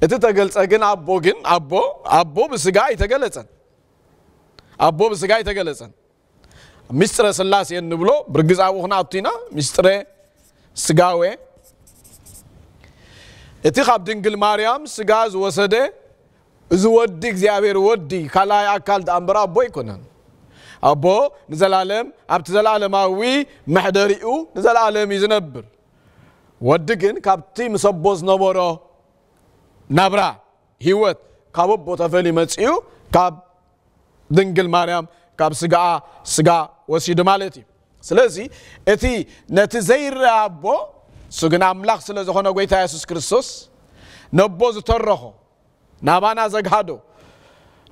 እቲ ተገልጸ ግን ኣቦ ግን ኣቦ ኣቦ ብስጋ ኣይተገለፀን ኣቦ ብስጋ ኣይተገለፀን ምስጢረ ስላሴ እንብሎ ብርግፅ ኣብኡ ክነኣቱ ኢና ምስጢረ ስጋዌ እቲ ካብ ድንግል ማርያም ስጋ ዝወሰደ እዚ ወዲ እግዚኣብሔር ወዲ ካልኣይ ኣካል ዳ እምበር ኣቦ ኣይኮነን ኣቦ ንዘላለም ኣብቲ ዘለኣለማዊ መሕደሪኡ ንዘለኣለም እዩ ዝነብር ወዲ ግን ካብቲ ምስ ኣቦ ዝነበሮ ናብራ ህይወት ካብ ኣቦ ተፈልዩ መፅኡ ካብ ድንግል ማርያም ካብ ስጋኣ ስጋ ወሲዱ ማለት እዩ ስለዚ እቲ ነቲ ዘይረአ ኣቦ እሱ ግን ኣምላኽ ስለ ዝኾነ ጎይታ የሱስ ክርስቶስ ነቦ ዝተረኾ ናባና ዘግሃዶ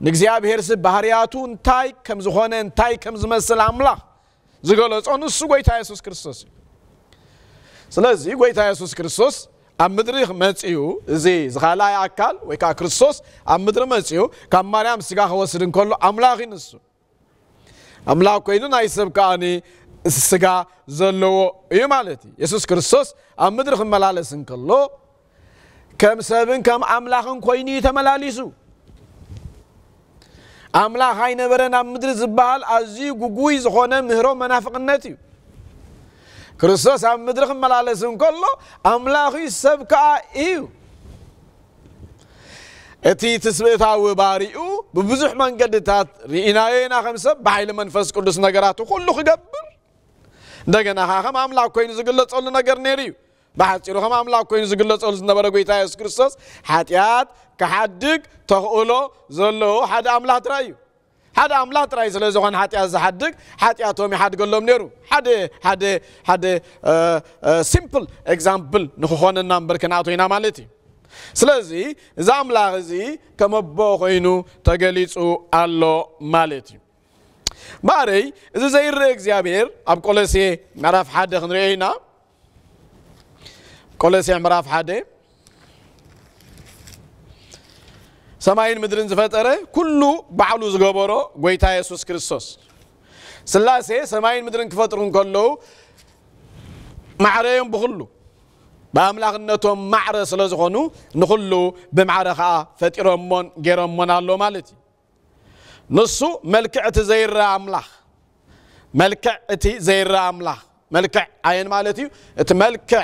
ንእግዚኣብሔር ስ ባህርያቱ እንታይ ከም ዝኾነ እንታይ ከም ዝመስል ኣምላኽ ዝገለፆ ንሱ ጎይታ የሱስ ክርስቶስ እዩ ስለዚ ጎይታ የሱስ ክርስቶስ ኣብ ምድሪ መፅኡ እዚ ዝኻልኣይ ኣካል ወይ ከዓ ክርስቶስ ኣብ ምድሪ መፅኡ ካብ ማርያም ስጋ ክወስድ እንከሎ ኣምላኽ ንሱ ኣምላኽ ኮይኑ ናይ ሰብ ከዓኒ ስጋ ዘለዎ እዩ ማለት እዩ የሱስ ክርስቶስ ኣብ ምድሪ ክመላለስ እንከሎ ከም ሰብን ከም ኣምላኽን ኮይኑ እዩ ተመላሊሱ ኣምላኽ ኣይነበረን ኣብ ምድሪ ዝበሃል ኣዝዩ ጉጉይ ዝኾነ ምህሮ መናፍቕነት እዩ ክርስቶስ ኣብ ምድሪ ክመላለስ እንከሎ ኣምላኽ ሰብ ከዓ እዩ እቲ ትስብእታዊ ባሪኡ ብብዙሕ መንገድታት ርኢናዮ ኢና ከም ሰብ ብሓይሊ መንፈስ ቅዱስ ነገራቱ ኩሉ ክገብር እንደገና ከዓ ከም ኣምላክ ኮይኑ ዝግለፀሉ ነገር ነይሩ እዩ ብሓፂሩ ከም ኣምላክ ኮይኑ ዝግለፀሉ ዝነበረ ጎይታ የሱስ ክርስቶስ ሓጢኣት ክሓድግ ተኽእሎ ዘለዎ ሓደ ኣምላኽ ጥራይ እዩ ሓደ ኣምላኽ ጥራይ ስለ ዝኾነ ሓጢኣት ዝሓድግ ሓጢኣቶም ይሓድገሎም ነይሩ ሓደ ሓደ ሓደ ሲምፕል ኤግዛምፕል ንክኾነና እምበር ክነኣቶ ኢና ማለት እዩ ስለዚ እዚ ኣምላኽ እዚ ከመቦ ኮይኑ ተገሊፁ ኣሎ ማለት እዩ ማረይ እዚ ዘይርአ እግዚኣብሔር ኣብ ቆለሴ ምዕራፍ ሓደ ክንሪኦ ኢና ቆለሴ ምዕራፍ ሓደ سماين مدرن زفتره كله بعلو زغبرو غويتا يسوع كريستوس سلاسي سماين مدرن كفترون كله معريهم بخلو بأملاخنتهم معرى سلازخونو نخلو بمعرى خا فتيرمون غيرمون الله مالتي نصو ملكة زير أملاخ ملكة زير أملاخ ملكة عين مالتي ملكة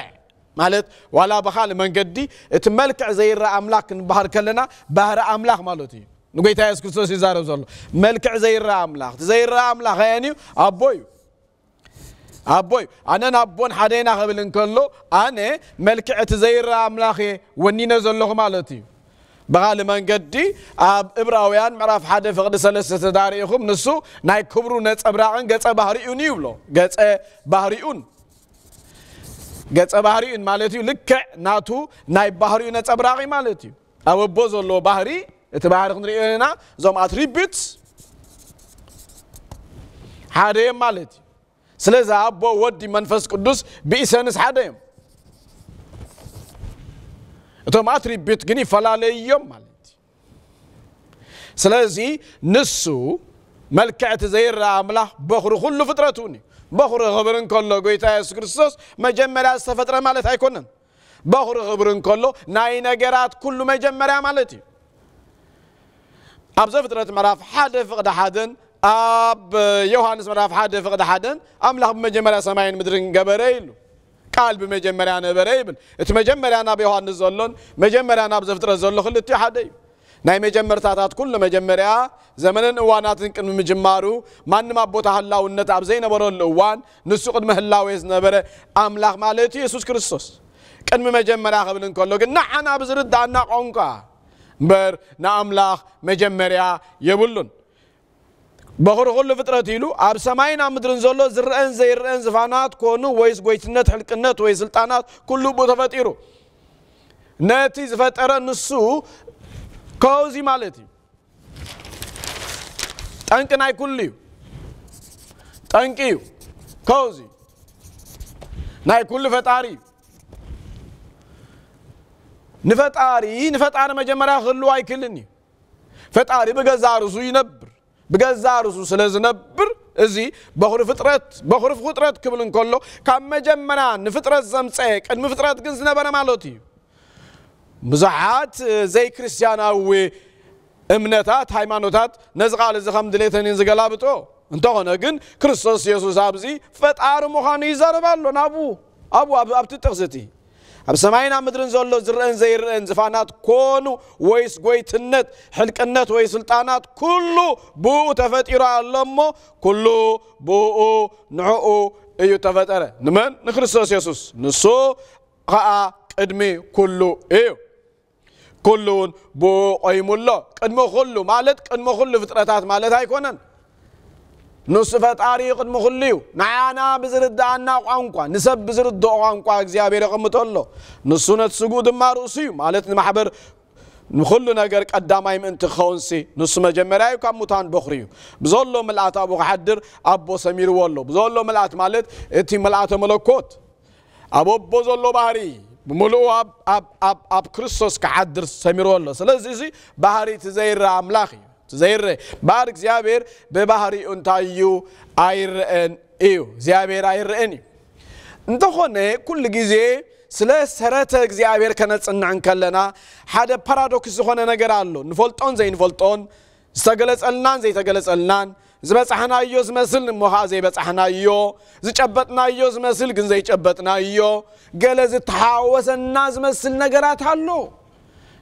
ማለት ዋላ ብኻልእ መንገዲ እቲ መልክዕ ዘይረአ ኣምላክ ክንበሃር ከለና ባህሪ ኣምላኽ ማለት እዩ ንጎይታ የሱስ ክርስቶስ ይዛረብ ዘሎ መልክዕ ዘይረአ ኣምላኽ እቲ ዘይረአ ኣምላኽ ያን እዩ ኣቦ እዩ ኣቦ እዩ ኣነ ናቦን ሓደ ኢና ክብል እንከሎ ኣነ መልክዕ እቲ ዘይረአ ኣምላኽ እየ ወኒነ ዘለኹ ማለት እዩ ብኻልእ መንገዲ ኣብ ዕብራውያን ምዕራፍ ሓደ ፍቕዲ ሰለስተ ተዳሪኢኹም ንሱ ናይ ክብሩ ነፀብራቕን ገፀ ባህርኡን ይብሎ ገፀ ባህርኡን جت بحري إن مالتي لكع ناتو ناي بحري نت أبراقي مالتي أو بوزل لو بحري اتبحر خنري إلنا زم أتريبيت حري مالتي سلزا أبو ودي منفس قدوس بإسانس حدي تو ما أتريبيت غني فلالي يوم مالتي سلزي نسو ملكة زير راملة بخرو كل فترة توني بخور خبرن كله قويتا يسوع كريستوس از سفر مالت های کنن بخور خبرن كله ناي نجرات كله مجمرة مالتي أبزا فترة مراف حد فقد حدن أب یوحناس مراف حد فقد حدن أملاخ بمجمرة سماين مدرن قبريلو قال بمجمرة ات بريبن اتمجمرة أنا یوحناس زلون مجمرة أنا سفر زلون خلیتی حدیم نعم مجمر تاتات كل مجمر يا زمن الأوانات إنك مجمارو ما نما بوتها الله ونت أبزين برو الأوان نسق قد مهلا ويزن برة أملاك مالك يسوع كريستوس كان مجمر يا قبل نقول لك نحن أبزر الدان نقونك بر نأملاك مجمر يا يبلون بخور كل فترة تيلو أب سماين أم درن زلو زرن زيرن زفانات كونو ويس ويسنت حلقنات ويسلطانات كلو بوتفتيرو ناتي زفت أرى نسو ከዚህ ማለት ጠንቅ ናይ ኩልዩ ጠንቂ እዩ ከውዚ ናይ ኩሉ ፈጣሪ እዩ ንፈጣሪ ንፈጣሪ መጀመርያ ክህልው ኣይክእልን እዩ ፈጣሪ ብገዛ ርሱ ይነብር ብገዛ ርሱ ስለ ዝነብር እዚ በኩሪ ፍጥረት በኩሪ ፍጥረት ክብል እንከሎ ካብ መጀመርያ ንፍጥረት ዘምፀ ቅድሚ ፍጥረት ግን ዝነበረ ማለት እዩ مزحات آه، زي كريستيانا و امنتات هاي مانوتات نزغال زي خمد ليتن انزغالا بتو انتوهن اگن كريستوس يسوس عبزي فت عارم مخان يزار بالو نابو ابو ابو ابو تتغزتي اب سماينا مدرن زولو زرن زي رن زفانات كونو ويس قويت النت حلق النت ويس سلطانات كلو بوء تفتيرو عالمو كلو بوء نعوء ايو تفتيرو نمن نكريستوس يسوس نسو قا ادمي كله ايو ኩሉ እውን ብኡ ቆይሙሎ ቅድሚ ኩሉ ማለት ቅድሚ ኩሉ ፍጥረታት ማለት ኣይኮነን ንሱ ፈጣሪ ቅድሚ ኩሉ እዩ ንዓና ብዝርዳአና ቋንቋ ንሰብ ብዝርድኦ ቋንቋ እግዚኣብሔር የቕምጦ ኣሎ ንሱ ነቲ ስጉኡ ድማ ርእሱ እዩ ማለት ንማሕበር ንኩሉ ነገር ቀዳማይ ምእንቲ ክኸውን ሲ ንሱ መጀመርያ እዩ ካብ ሙታን በኽሪ እዩ ብዘሎ መልኣት ኣብኡ ክሓድር ኣቦ ሰሚርዎ ኣሎ ብዘሎ መልኣት ማለት እቲ መልኣተ መለኮት ኣብ ኣቦ ዘሎ ባህሪ ብምሉኡ ኣብ ክርስቶስ ክሓድር ሰሚርዎ ኣሎ ስለዚ እዚ ባህሪ እቲ ዘይርአ ኣምላኽ እዩ እቲ ዘይርአ ባህሪ እግዚኣብሔር ብባህሪኡ እንታይ እዩ ኣይርአን እዩ እግዚኣብሔር ኣይርአን እዩ እንተኾነ ኩሉ ግዜ ስለ ሰረተ እግዚኣብሔር ከነፅንዕን ከለና ሓደ ፓራዶክስ ዝኾነ ነገር ኣሎ ንፈልጦን ዘይንፈልጦን ዝተገለፀልናን ዘይተገለፀልናን ዝበፅሕናዮ ዝመስል እሞኻ ዘይበፅሕናዮ ዝጨበጥናዮ ዝመስል ግን ዘይጨበጥናዮ ገለ ዝተሓወሰና ዝመስል ነገራት ኣሎ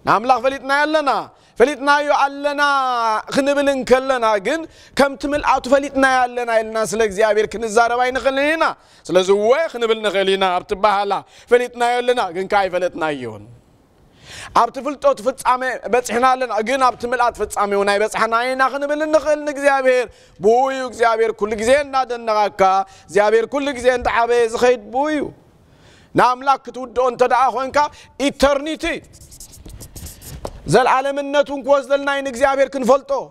ንኣምላኽ ፈሊጥና ኣለና ፈሊጥናዮ ኣለና ክንብልን ከለና ግን ከምቲ ምልኣቱ ፈሊጥና ኣለና ኢልና ስለ እግዚኣብሔር ክንዛረባ ይንኽእል ኢና ስለዚ ወ ክንብል ንኽእል ኢና ኣብቲ ባህላ ፈሊጥናዮ ኣለና ግን ከዓ ይፈለጥና እዮን عبت فلتوت فتصامي بتحنا لنا جينا عبت ملات فتصامي وناي بس حنا عينا خنبل النخل نجزابير بويو جزابير كل جزين نادن نغاكا جزابير كل جزين تعبي زخيد بويو ناملك تود أنت دع خنكا إترنيتي زل عالم النت ونقوز لنا نجزابير كنفلتو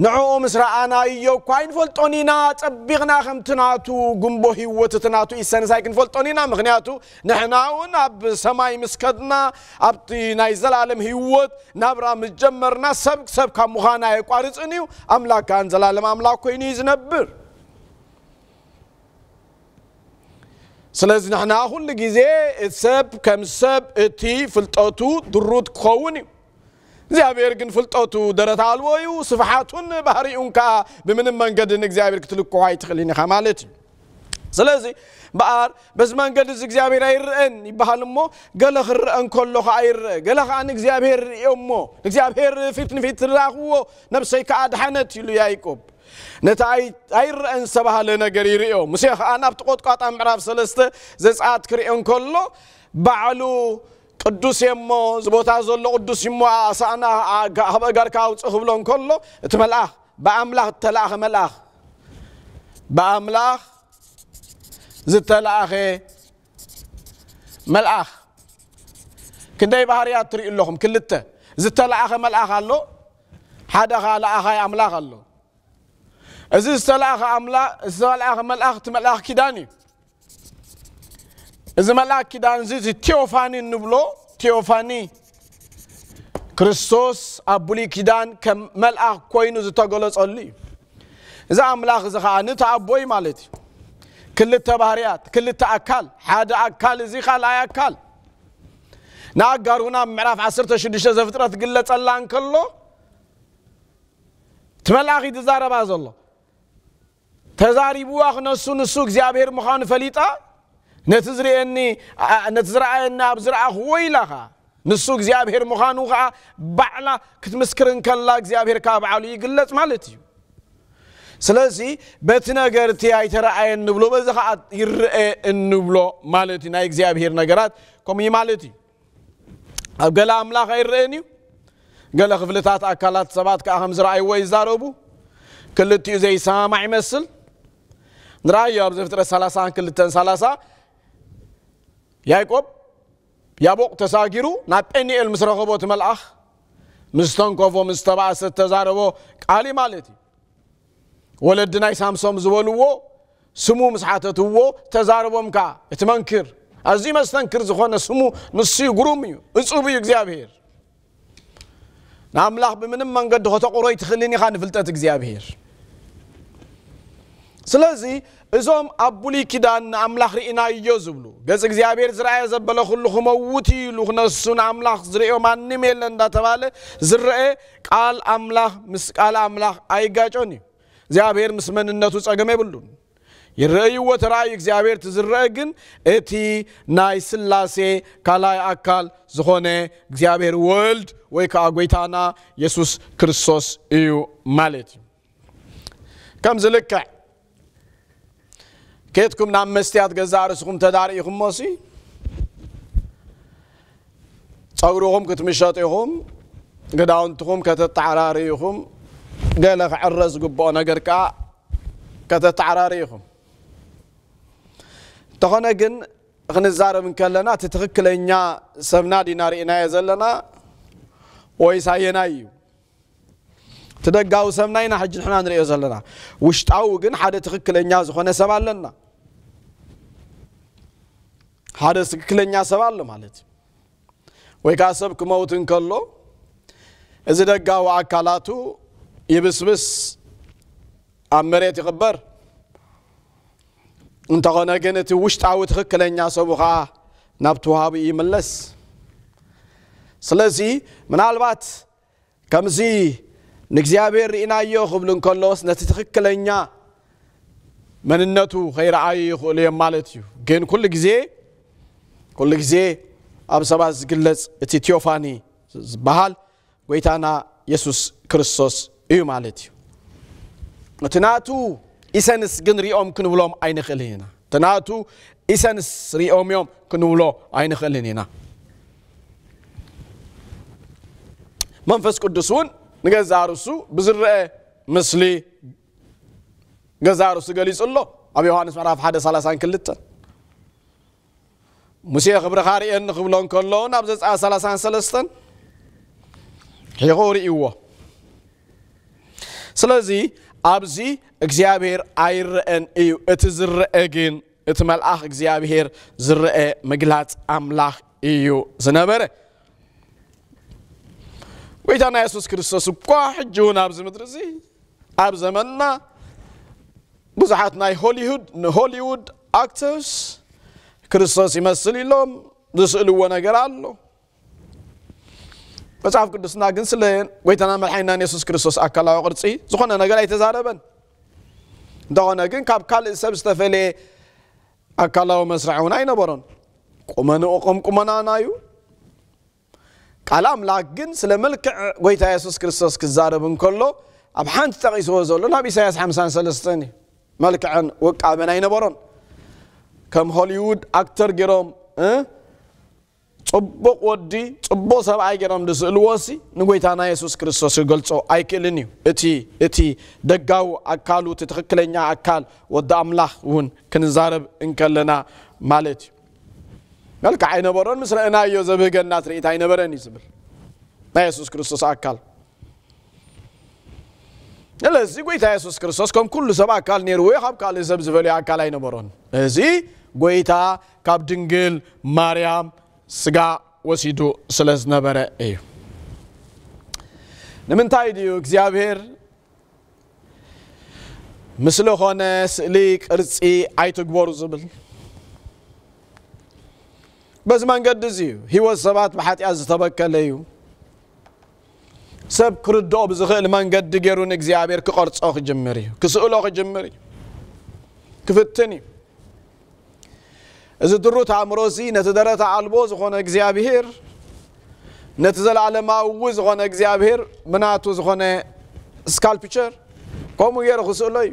نعو مسرا أنا إيو كاين فلتونينا تبغنا خمتناتو جنبو تتناتو إسان سايكن فلتونينا مغنياتو نحنا وناب سماي مسكدنا أبتي نايزل عالم هيوت نابرا مجمرنا سبك سبك مخانا يقارز انيو أملاك أنزل عالم أملاكو ينيز نبر سلازي نحنا كل جزي السب كم سب اتي فلطاتو درود كونيو እግዚአብሔር ግን ፍልጠቱ ደረት አልቦ እዩ ስፍሓቱን ባህሪኡን ከዓ ብምንም መንገድን እግዚኣብሔር ክትልክሖ ኣይትኽእልን ኢኻ ማለት እዩ ስለዚ በኣር በዚ መንገዲ እዚ እግዚኣብሔር ኣይርአን ይበሃል እሞ ገለ ክርአ እንከሎ ከዓ ይርአ ገለ ከዓ ንእግዚኣብሔር ርኦ እሞ ንእግዚኣብሔር ፊት ንፊት ዝራኽብዎ ነብሰይ ከዓ ድሓነት ኢሉ ያይቆብ ነቲ ኣይርአን ዝተባሃለ ነገር ይርኦ ሙሴ ከዓ ናብቲ ቆጥቋጣ ምዕራፍ ሰለስተ ዘፅኣት ክርኦ እንከሎ ባዕሉ قدوس يمو زبوتا زلو قدوس يمو عصانا غار كاو تخبلون كله تملأ بأملاخ تلاخ ملاخ بأملاخ زتلاخ ملاخ كندي بحريات تري لهم كلته زتلاخ ملاخ الله حدا خلاخ أملاخ الله إذا زتلاخ أملاخ زتلاخ ملاخ تملاخ كداني እዚ መልኣክ ኪዳን እዚ እዚ ቴዎፋኒ እንብሎ ቴዎፋኒ ክርስቶስ ኣብ ብሉይ ኪዳን ከም መልኣክ ኮይኑ ዝተገለፀሉ እዩ እዚ ኣምላኽ እዚ ከዓ ነቲ ኣቦይ ማለት እዩ ክልተ ባህርያት ክልተ ኣካል ሓደ ኣካል እዚ ካልኣይ ኣካል ንኣጋሩና ምዕራፍ 16 ዘፍጥረት ግለፀላ እንከሎ እቲ መልኣኽ ይትዛረባ ዘሎ ተዛሪቡዋ ክነሱ ንሱ እግዚኣብሔር ምዃኑ ፈሊጣ نتزرعني نتزرعنا بزرع خويلها نسو اغزابير مخانو خا بعلا كتمسكرن كلا اغزابير كابعلو يغلط مالتي سلازي بتنا غيرتي اي ترعي النبلو بزخ ير نبلو مالتي نا زيابير نغرات كومي مالتي ابغلا املا خير رنيو غلا خفلتات اكالات سبات كاهم زرعي ويزاروبو كلتي زي سامع مسل نرايو بزفتر 30 كلتن 30 ياكوب يا بوك بوق تساغيرو ناتني ال مسرخبو تملاخ مستنكوفو مستباس تزاربو قالي مالتي ولدنا سامسون زولوو سمو مسحاتتو تزاربومكا اتمنكر ازي مستنكر زخونا سمو نسي غرومي اصوبي اغزابير ناملاح بمن منغد هوتو قروي تخليني خان فلتت اغزابير سلازي እዞም ኣቡሊ ኪዳን ንኣምላኽ ርኢናዮ ዝብሉ ገጽ እግዚኣብሔር ዝረኣየ ዘበለ ኩሉ ክመውት ኢሉ ክነሱ ንኣምላኽ ዝርዮ ማንም የለ እንዳተባሃለ ዝረአ ቃል ኣምላኽ ምስ ቃል ኣምላኽ ኣይጋጮን እዩ እግዚኣብሔር ምስ መንነቱ ጸገም የብሉን ይረአይዎ ተራእዩ እግዚኣብሔር እቲ ዝረአ ግን እቲ ናይ ስላሴ ካልኣይ ኣካል ዝኾነ እግዚኣብሔር ወልድ ወይ ከዓ ጎይታና የሱስ ክርስቶስ እዩ ማለት እዩ ከም ዝልክዕ كيتكم نام مستيات جزار سخم تدار إخم مصي ጸጉርኹም ክትምሸጥ ኢኹም ግዳውንትኹም ከተተዓራሪ ኢኹም ገለ ክዕረ ዝግብኦ ነገር ከዓ ከተተዓራሪ ኢኹም እንተኾነ ግን ክንዛረብ ከለና እቲ ትኽክለኛ ሰብና ዲና ርእናየ ዘለና ወይ ሳየናይ እዩ እቲ ደጋዊ ሰብናይና ሕጂ ንሕና ንሪኦ ዘለና ውሽጣዊ ግን ሓደ ትኽክለኛ ዝኾነ ሰብ ኣለና ሓደ ትክክለኛ ሰብ ኣሎ ማለት እዩ ወይ ከዓ ሰብ ክመውት እንከሎ እዚ ደጋዊ ኣካላቱ ይብስብስ ኣብ መሬት ይቕበር እንተኾነ ግን እቲ ውሽጣዊ ትክክለኛ ሰቡ ከዓ ናብቲ ውሃቢ ይምለስ ስለዚ ምናልባት ከምዚ ንእግዚኣብሔር ርኢናዮ ክብሉ እንከሎስ ነቲ ትክክለኛ መንነቱ ከይረኣዩ ይኽእሉ እዮም ማለት እዩ ግን ኩሉ ግዜ كل جزي أب سبا زقلص اتي تيوفاني بحال ويتانا يسوس كريستوس እዩ ማለት እዩ እቲ ናቱ ኢሰንስ ግን ሪኦም ክንብሎም ኣይንኽእልን ኢና እቲ ናቱ ኢሰንስ ሪኦም እዮም ክንብሎ ኣይንኽእልን ኢና መንፈስ ቅዱስ እውን ንገዛ ርእሱ ብዝረአ ምስሊ ገዛ ርእሱ ገሊጹ ኣሎ ኣብ ዮሃንስ ምዕራፍ 1 32 موسيقى خبر خاري أن خبلون كلون أبزت أسلسان سلستن حيغوري إيوه سلزي أبزي እግዚአብሔር ኣይርአን ان ايو اتزر ግን እቲ اخ እግዚኣብሔር زر ምግላፅ ኣምላኽ እዩ ዝነበረ ጎይታ ናይ የሱስ ክርስቶስ እኳ ሕጂ مدرزي ኣብዚ ምድሪ እዚ هوليوود ዘመንና ብዙሓት ክርስቶስ ይመስል የለውም ዝስእልዎ ነገር ኣሎ መፅሓፍ ቅዱስና ግን ስለ ጎይታና መድሓይናን የሱስ ክርስቶስ ኣካላዊ ቅርፂ ዝኾነ ነገር ኣይተዛረበን እንተኾነ ግን ካብ ካልእ ሰብ ዝተፈለየ ኣካላዊ መስርዕ እውን ኣይነበሮን ቁመንኡ ቁም ቁመናና እዩ ቃል ኣምላክ ግን ስለ መልክዕ ጎይታ የሱስ ክርስቶስ ክዛረብ እንከሎ ኣብ ሓንቲ ጠቒስዎ ዘሎ ናብ ኢሳያስ 53 እዩ መልክዕን ውቃብን ኣይነበሮን ከም ሆሊውድ ኣክተር ገይሮም ፅቡቕ ወዲ ፅቡቕ ሰብኣይ ገይሮም ዝስእልዎ ሲ ንጎይታና የሱስ ክርስቶስ ክገልፆ ኣይክእልን እዩ እቲ እቲ ደጋዊ ኣካሉ እቲ ትኽክለኛ ኣካል ወዲ ኣምላኽ እውን ክንዛረብ እንከለና ማለት እዩ መልክዕ ኣይነበሮን ምስ ረአናዮ ዘብህገና ትርኢት ኣይነበረን እዩ ዝብል ናይ የሱስ ክርስቶስ ኣካል ስለዚ ጎይታ የሱስ ክርስቶስ ከም ኩሉ ሰብ ኣካል ነይርዎ ካብ ካልእ ሰብ ዝበልዮ ኣካል ኣይነበሮን እዚ ጎይታ ካብ ድንግል ማርያም ስጋ ወሲዱ ስለ ዝነበረ እዩ ንምንታይ ድዩ እግዚኣብሔር ምስሊ ኾነ ስእሊ ቅርፂ ኣይትግበሩ ዝብል በዚ መንገዲ እዚ እዩ ሂወት ሰባት ብሓጢኣት ዝተበከለ እዩ ሰብ ክርድኦ ብዝኽእል መንገዲ ገይሩን እግዚኣብሔር ክቐርፆ ክጅምር እዩ ክስእሎ ክጅምር እዩ ክፍትን እዩ እዚ ድሩት ኣእምሮ እዚ ነቲ ደረተ ኣልቦ ዝኾነ እግዚኣብሄር ነቲ ዘለዓለማዊ ዝኾነ እግዚኣብሄር ብናቱ ዝኾነ ስካልፕቸር ከምኡ ገይረ ክስእሎ እዩ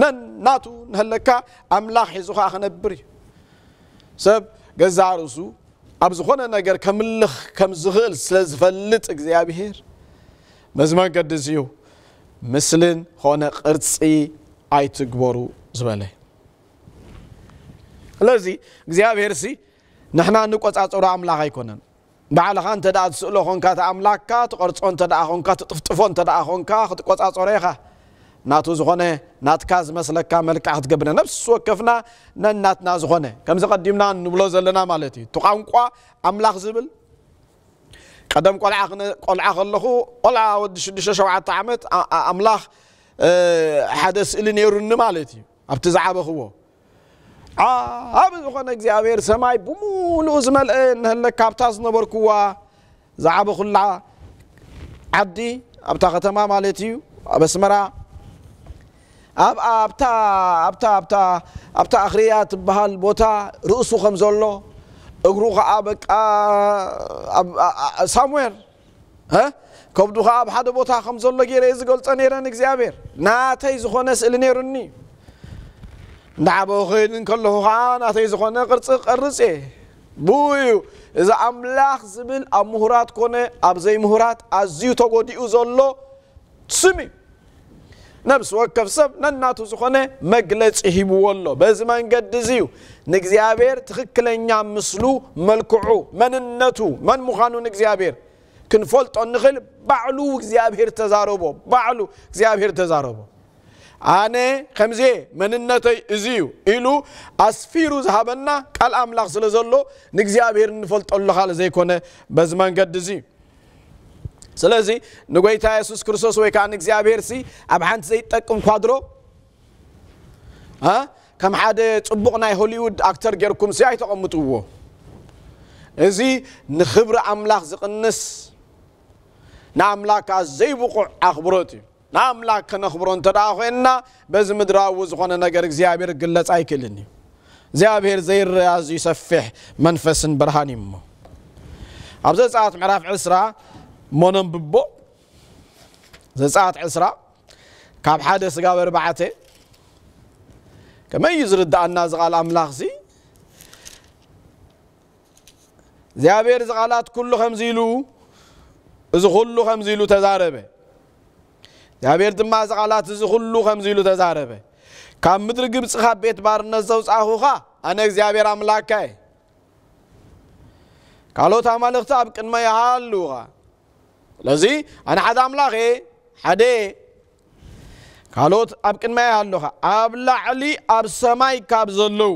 ነን ናቱ ንህለካ ኣምላኽ ሒዙ ከዓ ክነብር እዩ ሰብ ገዛ ርእሱ ኣብ ዝኾነ ነገር ከምልኽ ከም ዝኽእል ስለ ዝፈልጥ እግዚኣብሄር በዚ መንገዲ እዚዩ ምስልን ኾነ ቅርፂ ኣይትግበሩ ዝበለ ስለዚ እግዚኣብሔር ሲ ንሕና ንቆፃፀሮ ኣምላኽ ኣይኮነን ባዕልኻ እንተ ደኣ ትስእሎ ኾንካ እቲ ኣምላኽካ ትቐርፆ እንተ ደኣ ኾንካ ትጥፍጥፎ እንተ ደኣ ኾንካ ክትቆፃፀሮ ኢኻ ናቱ ዝኾነ ናትካ ዝመስለካ መልክዕ ክትገብነ ነብሲ ወከፍና ነናትና ዝኾነ ከምዚ ቀዲምና ንብሎ ዘለና ማለት እዩ እቲ ቋንቋ ኣምላኽ ዝብል ቀደም ቆልዓ ከለኹ ቆልዓ ወዲ 6 7 ዓመት ኣምላኽ ሓደ ስእሊ ነይሩኒ ማለት እዩ ኣብቲ ዝዓበኽዎ ዓብ ዝኾነ እግዚኣብሔር ሰማይ ብሙሉእ ዝመልአ ንህለ ካብታ ዝነበርክዋ ዝዓበ ኩላ ዓዲ ኣብታ ከተማ ማለት እዩ ኣብ ኣስመራ ኣብታ ኣኽርያ ትበሃል ቦታ ርእሱ ከም ዘሎ እግሩ ከዓ በቃ ሳሙዌር ከብዱ ከዓ ኣብ ሓደ ቦታ ከም ዘሎ ገይረ እየ ዝገልፀ ነይረን እግዚኣብሔር ናተይ ዝኾነ ስእሊ ነይሩኒ እዩ ንዓበ ኸይድን ከለኹ ከዓ ናተይ ዝኾነ ቅርፂ ክቐርፅ እየ ብኡ እዩ እዚ ኣምላኽ ዝብል ኣብ ምሁራት ኮነ ኣብ ዘይምሁራት ኣዝዩ ተጎዲኡ ዘሎ ስም እዩ ነብሲ ወከፍ ሰብ ነናቱ ዝኾነ መግለፂ ሂብዎ ኣሎ በዚ መንገዲ እዚ እዩ ንእግዚኣብሔር ትኽክለኛ ምስሉ መልክዑ መንነቱ መን ምዃኑ ንእግዚኣብሔር ክንፈልጦ ንኽእል ባዕሉ እግዚኣብሔር ተዛረቦ ባዕሉ እግዚኣብሔር ተዛረቦ أنا خمسة من النتي إزيو إلو أسفيرو زهابنا قال أملاخ سلزلو نجزي أبير نفلت الله خالص زي كونه بزمان قد زي ስለዚ ንጎይታ የሱስ ክርስቶስ ወይ ከዓ ንእግዚኣብሔር ሲ ኣብ ሓንቲ ዘይጠቅም ኳድሮ ከም ሓደ ፅቡቕ ናይ ሆሊውድ ኣክተር ጌርኩም ሲ ኣይተቐምጥዎ እዚ ንክብሪ ኣምላኽ ዝቕንስ ንኣምላኽ ከዓ ዘይብቑዕ ኣኽብሮት እዩ ንኣምላክ ከነኽብሮ እንተ ደኣ ኮይንና በዚ ምድራዊ ዝኾነ ነገር እግዚኣብሔር ግለጽ ኣይክእልን እዩ እግዚኣብሔር ዘይረኣዝ ይሰፊሕ መንፈስን ብርሃን እዩ እሞ ኣብ ዘፀዓት ምዕራፍ 2ስራ ሞነንብቦ ዘፀዓት 2ስራ ካብ ሓደ ስጋብ ኣርባዕተ ከመይ እዩ ዝርዳእና ዝቓል ኣምላኽ እዚ እግዚኣብሔር ዝቓላት ኩሉ ከምዚ ኢሉ እዚ ኩሉ ከምዚ ኢሉ ተዛረበ يابير تما زعلات زخلو خمزيلو تزاربه كم مدر جبس بيت بار نزوس أخوها أنا يابير أملاكه قالوا تعمل اختاب كن ما يحلوها لذي أنا حد أملاكه حدي قالوا أبكن كن ما يحلوها أبلع لي أب سماي كاب زلو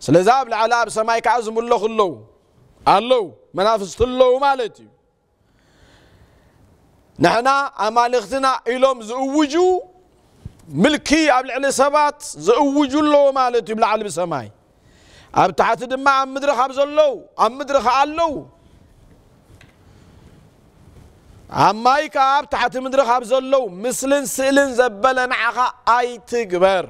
سلزاب لعلى أب سماي كعزم الله خلو الله منافس الله مالتي نحنا أمالغتنا إلوم زوجو ملكي قبل على سبات زوجوا له مالتي بالعالم السماي أب تحت دم أم مدرخ أبز اللو أم مدرخ اللو أم مايك أب تحت مدرخ أبز اللو مثل سئل زبلن عقا أي تكبر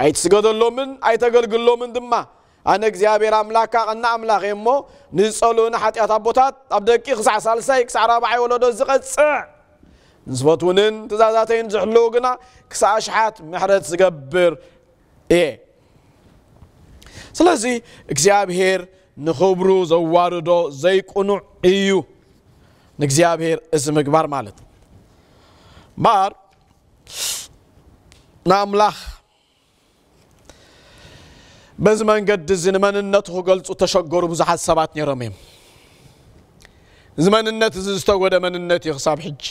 أي اللو من أي تقلق اللومن دمه أنا إخزيابير أملاك أنا أنا أنا أنا أنا أنا أنا أنا أنا أنا أنا أنا أنا أنا أنا أنا أنا كساش حات محرات زغبر إيه سلازي إخزيابير نخبرو زواردو زيكونو إيو نخزيابير اسمك بار مالت بار ناملاك بزمان من قد زنمن النته قلت وتشجر بزح السبات نرميم زمان النت زستود من النت يخصاب حج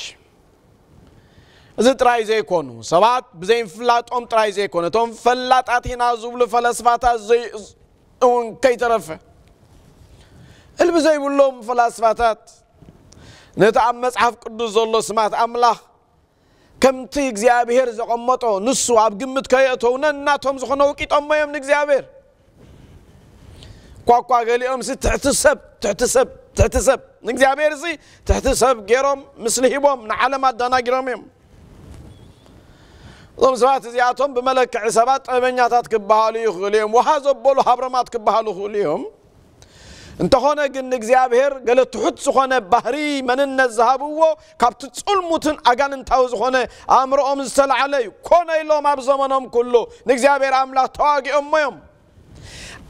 زت تراي زي كونو سبات بزين فلات أم تراي زي كونو توم فلات أتي زبل فلسفات زي اون كي ترفه البزي بلوم فلسفات نتعمس عف قدوس سمات أملاخ كمتي إغزيابير زغمتو نسو عب قمت كيتو ناناتهم زغنو كيت أمو يمن إغزيابير قوة قوة غالي أمسي تحتسب تحتسب تحتسب إغزيابير زي تحتسب غيرهم مسلهيبهم نعلمات دانا غيرهم لهم سبات زياتهم بملك عسابات أمنياتات كبهالي خليهم وحازب بولو حبرمات كبهالي خليهم እንተኾነ ግን እግዚኣብሔር ገለ ትሑት ዝኾነ ባህሪ መንነት ዝሃብዎ ካብቲ ፅልሙትን ኣጋንንታዊ ዝኾነ ኣእምሮኦም ዝተላዓለ እዩ ኮነ ኢሎም ኣብ ዘመኖም ኩሉ ንእግዚኣብሔር ኣምላኽ ተዋጊኦም ሞዮም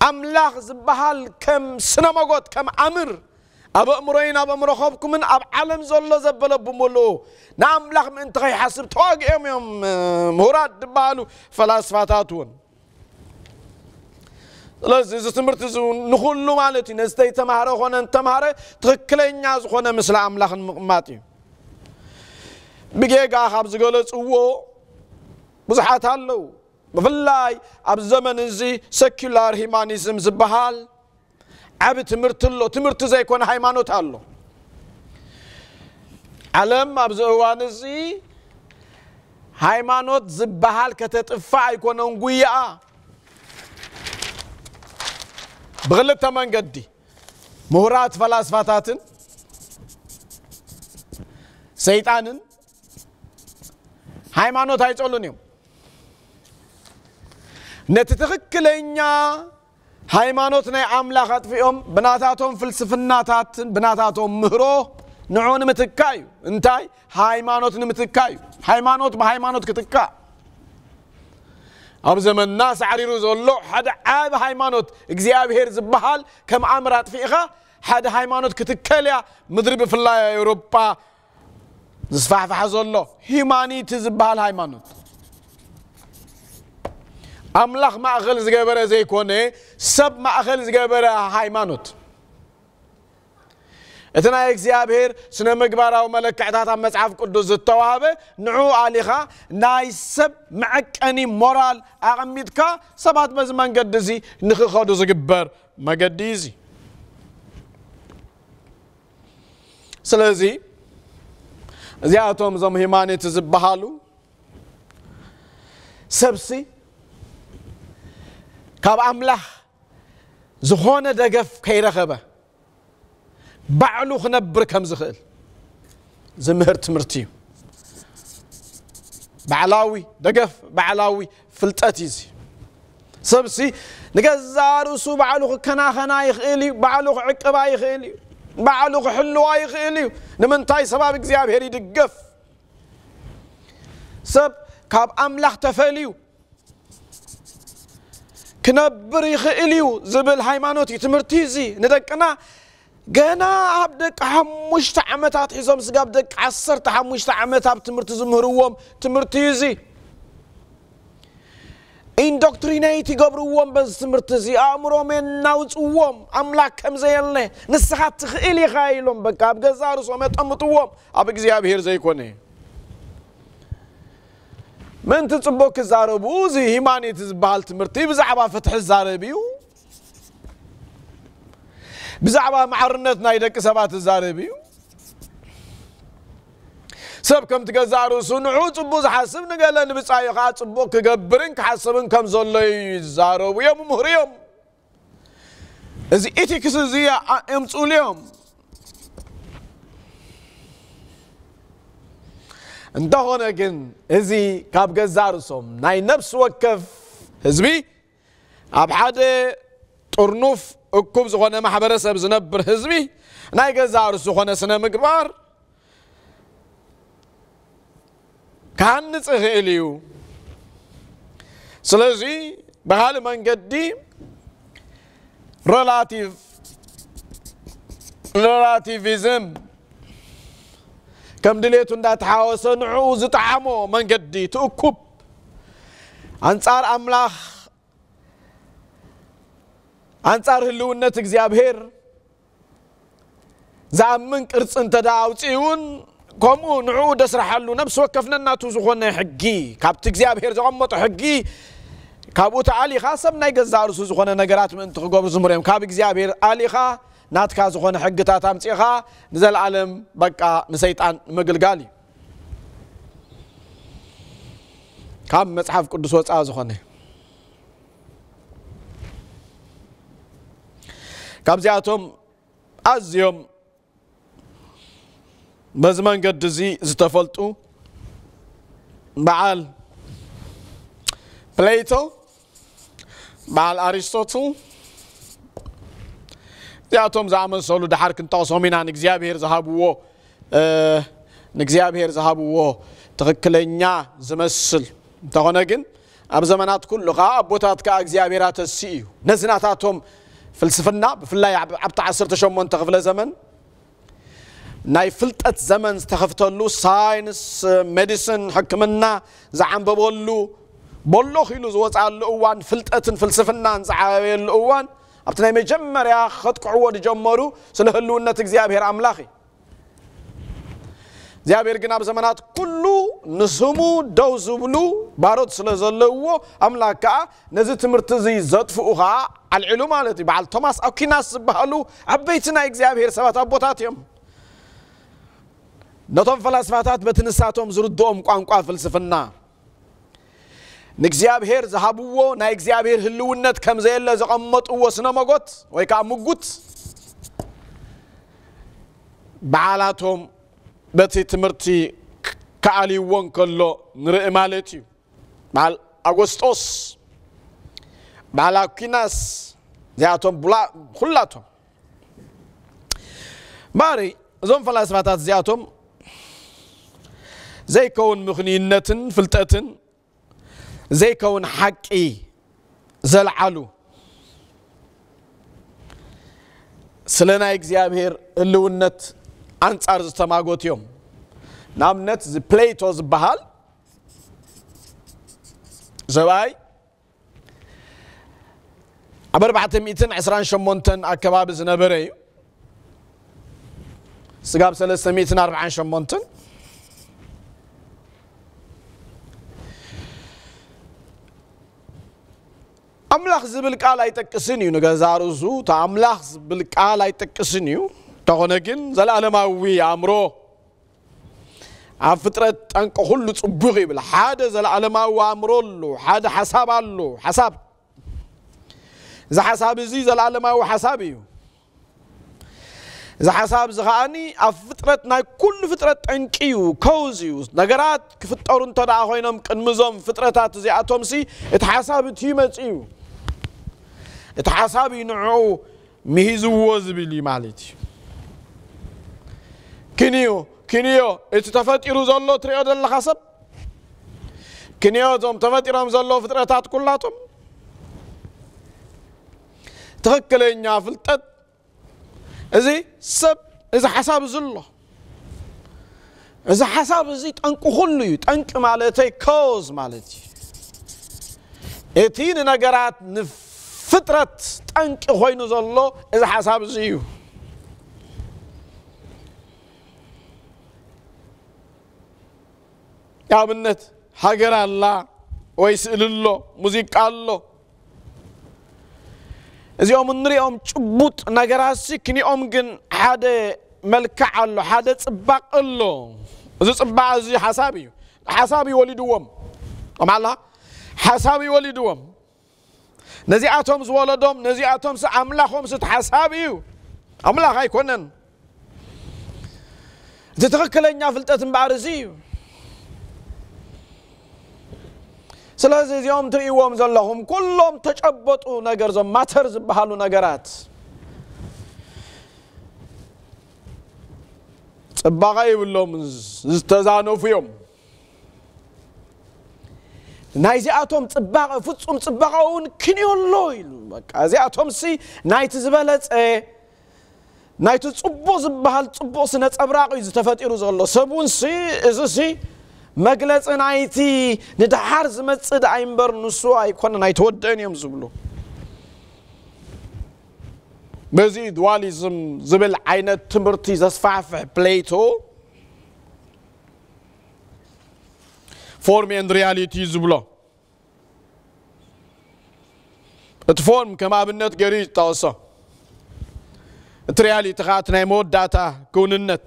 ኣምላኽ ዝበሃል ከም ስነ መጎት ከም ኣምር ኣብ ኣእምሮይን ኣብ ኣእምሮ ኸብኩምን ኣብ ዓለም ዘሎ ዘበለ ብምልኡ ንኣምላኽ ምእንቲ ከይሓስብ ተዋጊኦም እዮም ምሁራት ዝበሃሉ ፈላስፋታት እውን ስለዚህ ትምህርቲ ንኩሉ ማለት እዩ ነዚ ተይተማሃረ ኮነ እንተምሃረ ትክክለኛ ዝኾነ ምስሊ ኣምላኽ ንምቕማጥ እዩ ብጌጋ ካብ ዝገለፅዎ ብዙሓት ኣለው ብፍላይ ኣብ ዘመን እዚ ሰኪላር ሂማኒዝም ዝበሃል ዓብ ትምህርቲ ኣሎ ትምህርቲ ዘይኮነ ሃይማኖት ኣሎ ዓለም ኣብዚ እዋን እዚ ሃይማኖት ዝበሃል ከተጥፋ ኣይኮነን ጉይኣ بغلتا مانجدي مورات فلاس فاتاتن سيتانن هاي مانو تايت اولونيوم نتتخك لينيا هاي مانو تني في ام بناتاتهم فلسفناتات بناتاتهم مهرو نعون متكايو انتاي هاي مانو تني متكايو هاي مانو تبا هاي مانو تكتكايو أبز من الناس عريروز الله حد عاب هيمانوت إجزياب هيرز بحال كم عمرات فيها حد هيمانوت كتكاليا مدرب في الله أوروبا زفاف في حز الله هيماني تزبحال هيمانوت أملاخ ما أخلص جبر زي كوني سب ما أخلص جبر هيمانوت እቲ ናይ እግዚኣብሔር ስነ ምግባራዊ መለክዕታት ኣብ መፅሓፍ ቅዱስ ዝተዋህበ ንዑ ኣሊኻ ናይ ሰብ መዐቀኒ ሞራል ኣቐሚጥካ ሰባት በዚ መንገዲ እዚ ንክኸዱ ዝግበር መገዲ እዚ ስለዚ እዚኣቶም እዞም ሂማኒት ዝበሃሉ ሰብሲ ካብ ኣምላኽ ዝኾነ ደገፍ ከይረኸበ ባዕሉ ክነብር ከም ዝኽእል ዝምህር ትምህርቲ እዩ ባዕላዊ ደገፍ ባዕላዊ ፍልጠት እዩ ዚ ሰብሲ ንገዛ ርእሱ ባዕሉ ክከናኸና ይኽእል እዩ ባዕሉ ክዕቅባ ይኽእል እዩ ባዕሉ ክሕልዋ ይኽእል እዩ ንምንታይ ሰባብ እግዚኣብሔር ይድገፍ ሰብ ካብ ኣምላኽ ተፈልዩ ክነብር ይኽእል እዩ ዝብል ሃይማኖት እዩ ትምህርቲ እዚ ንደቅና جنا عبدك حمش تعمت عطيزم سجابدك عصر تحمش تعمت عبت مرتزم هروم تمرتزي indoctrinate قبروم بس مرتزي أمره من نوت وام أملاك هم زي الله نسخت خيلي خايلهم بك أبغى زارس وما تمت وام أبغى زي أبهر زي كوني من تتبوك زاربوزي هماني تزبالت مرتي بزعبا فتح الزاربيو بزعبا معرنت نايدك سبات الزاربي سب كم تقزارو سنعو تبوز حاسب نقال لن بسايق عطبو كقبرنك حاسبن كم زولي زارو ويوم مهريوم ازي ايتي كسزي امتقو ليوم اندهونا كن ازي كاب قزارو سوم ناي نفس وكف هزبي ابحادي ترنوف اکوب زخوان محبر سب زنب بر حزمی نای گزار زخوان سنم اگبار کان نس خیلیو سلزی به حال من گدی رلاتیف رلاتیفیزم کم دلیتون دات حاوسن عوض تعمو من گدی تو اکوب انصار املاخ انصار هلونت اغزابهر زامن قرص انت داوتيون كومو نعود اسرحالو نفس وقفنا ناتو زخونا حقي كابت اغزابهر زغمط حقي كابو تعالي خاصم نايق الزارس زخونا نقرات من تخقو بزمريم كاب اغزابهر آلي خا ناتكا زخونا حق تاتام تيخا نزل عالم بقى نسيطان مقلقالي كام مصحف قدس وصعا زخونا ካብዚኣቶም ኣዝዮም በዚ መንገዲ እዚ ዝተፈልጡ በዓል ፕሌቶ በዓል ኣሪስቶትል እዚኣቶም ዝኣመሰሉ ድሓር ክንጠቕሶም ኢና ንእግዚኣብሔር ዝሃብዎ ንእግዚኣብሔር ዝሃብዎ ትኽክለኛ ዝመስል እንተኾነ ግን ኣብ ዘመናት ኩሉ ከዓ ኣቦታት ከዓ እግዚኣብሔራ ተሲ እዩ ነዝናታቶም فلسفنا بفلاي عبت عصر تشمون تخفل زمن ناي فلتت زمن استخفتلو ساينس ميديسن حكمنا زعم ببولو بولو خيلو زوات على الأوان فلتت فلسفنا زعم الأوان أبتنا مجمر يا خد قعود جمرو سلهلو النتك زيابير أملاخي እግዚአብሔር ግን ኣብ ዘመናት ኩሉ ንስሙ ደው ዝብሉ ባሮት ስለ ዘለውዎ ኣምላክ ከዓ ነዚ ትምህርቲ እዚ ዘጥፍኡ ከዓ ኣልዒሉ ማለት እዩ በዓል ቶማስ ኣኪናስ ዝበሃሉ ዓበይቲ ናይ እግዚኣብሔር ሰባት ኣቦታት እዮም ነቶም ፈላስፋታት በቲ ንሳቶም ዝርድኦም ቋንቋ ፍልስፍና ንእግዚኣብሔር ዝሃብዎ ናይ እግዚኣብሔር ህልውነት ከምዘየለ ዘቐመጥዎ ስነ መጎት ወይ ከዓ ምጉት በዓላቶም በቲ ትምህርቲ ከዓልይዎን ከሎ ንርኢ ማለት እዩ በዓል ኣጎስጦስ በዓል ኣኩናስ እዚኣቶም ኩላቶም ባሪ እዞም ፈላስፋታት እዚኣቶም ዘይከውን ምኽንይነትን ፍልጠትን ዘይከውን ሓቂ ዘለዓሉ ስለ ናይ እግዚኣብሔር ህልውነት أنصار زتماغوت يوم نام نت زي بليتوز بحال زواي عبر بعد ميتين عسران شمونتن أكباب زنبري سقاب سلسة ميتين أربعان شمونتن أملاخ زبل كالا يتكسنيو نغزارو زو تا أملاخ زبل كالا تغنى جن زال على ما وي عمرو عفترة أنك هول تصبغي بالحادة زال على ما وي عمرو لو حادة حساب علو حساب إذا حساب زي زال على ما وي حسابي إذا حساب زغاني عفترة نا كل فترة أنكيو كوزيو نجارات كفترون ترى هينم كن مزام فترة تزي أتومسي اتحساب تيمت إيو اتحساب ينعو مهزو وزبلي مالتي كنيو كنيو اتتفت تفتئرو زلو تريد دل خصب كنيو زوم تفتئرهم زلو تات كلاتهم تخكلين يا فلتت إزي سب إذا حساب زلو إذا حساب زيت انكو خلو تنك مالتي كوز مالتي إتين نقرات نفترة تنك خوينو زلو إذا حساب زيو أبنت حجر الله ويسأل الله موسيقى الله إذا يوم نري يوم تبوت نجراسي كني يوم جن حدا ملك الله حدا تبقى الله إذا تبقى زي حسابي حسابي ولدوم أم الله حسابي ولدوم نزي أتومز ولدوم نزي أتومز املا ست حسابي أملا هاي كونن تتغكلن يا فلتة بارزيو سلازي تري تريوم زلهم كلهم تشبطوا نجر زم ماترز بحالو نجرات تبغاي ولهم زتزانو فيهم نايزي اتوم تبغى فوتسوم تبغاون كني اللويل كازي اتوم سي نايت زبالت اي نايت تصبوز بحال تصبوز نت ابراقي زتفات ايرو سبون سي ازو سي መግለፂ ናይቲ ንድሓር ዝመፅእ ድኣይ እምበር ንሱ ኣይኮነ ናይ ተወድአን እዮም ዝብሉ በዚ ድዋሊዝም ዝብል ዓይነት ትምህርቲ ዘስፋሕፍሕ ፕሌቶ ፎርም ኤንድ ሪያሊቲ ዝብሎ እቲ ፎርም ከም ኣብነት ገይሩ እዩ ዝጠቐሶ እቲ ሪያሊቲ ከዓ እቲ ናይ መወዳእታ ክውንነት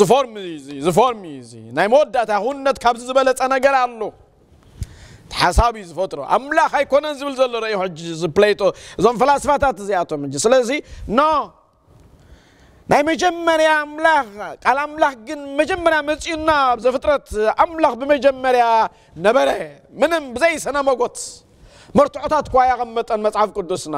ዝፎርም እዩ ዝፎርም እዩ ናይ መወዳእታ ሁነት ካብዚ ዝበለፀ ነገር ኣሎ ሓሳብ እዩ ዝፈጥሮ ኣምላኽ ኣይኮነን ዝብል ዘሎ ርአዩ ሕጂ ዝፕሌቶ እዞም ፈላስፋታት እዚኣቶም ሕጂ ስለዚ ኖ ናይ መጀመርያ ኣምላኽ ቃል ኣምላኽ ግን መጀመርያ መፂኡና ኣብ ዘፍጥረት ኣምላኽ ብመጀመርያ ነበረ ምንም ብዘይ ሰነመጎት መርትዖታት እኳ ያቐመጠን መፅሓፍ ቅዱስና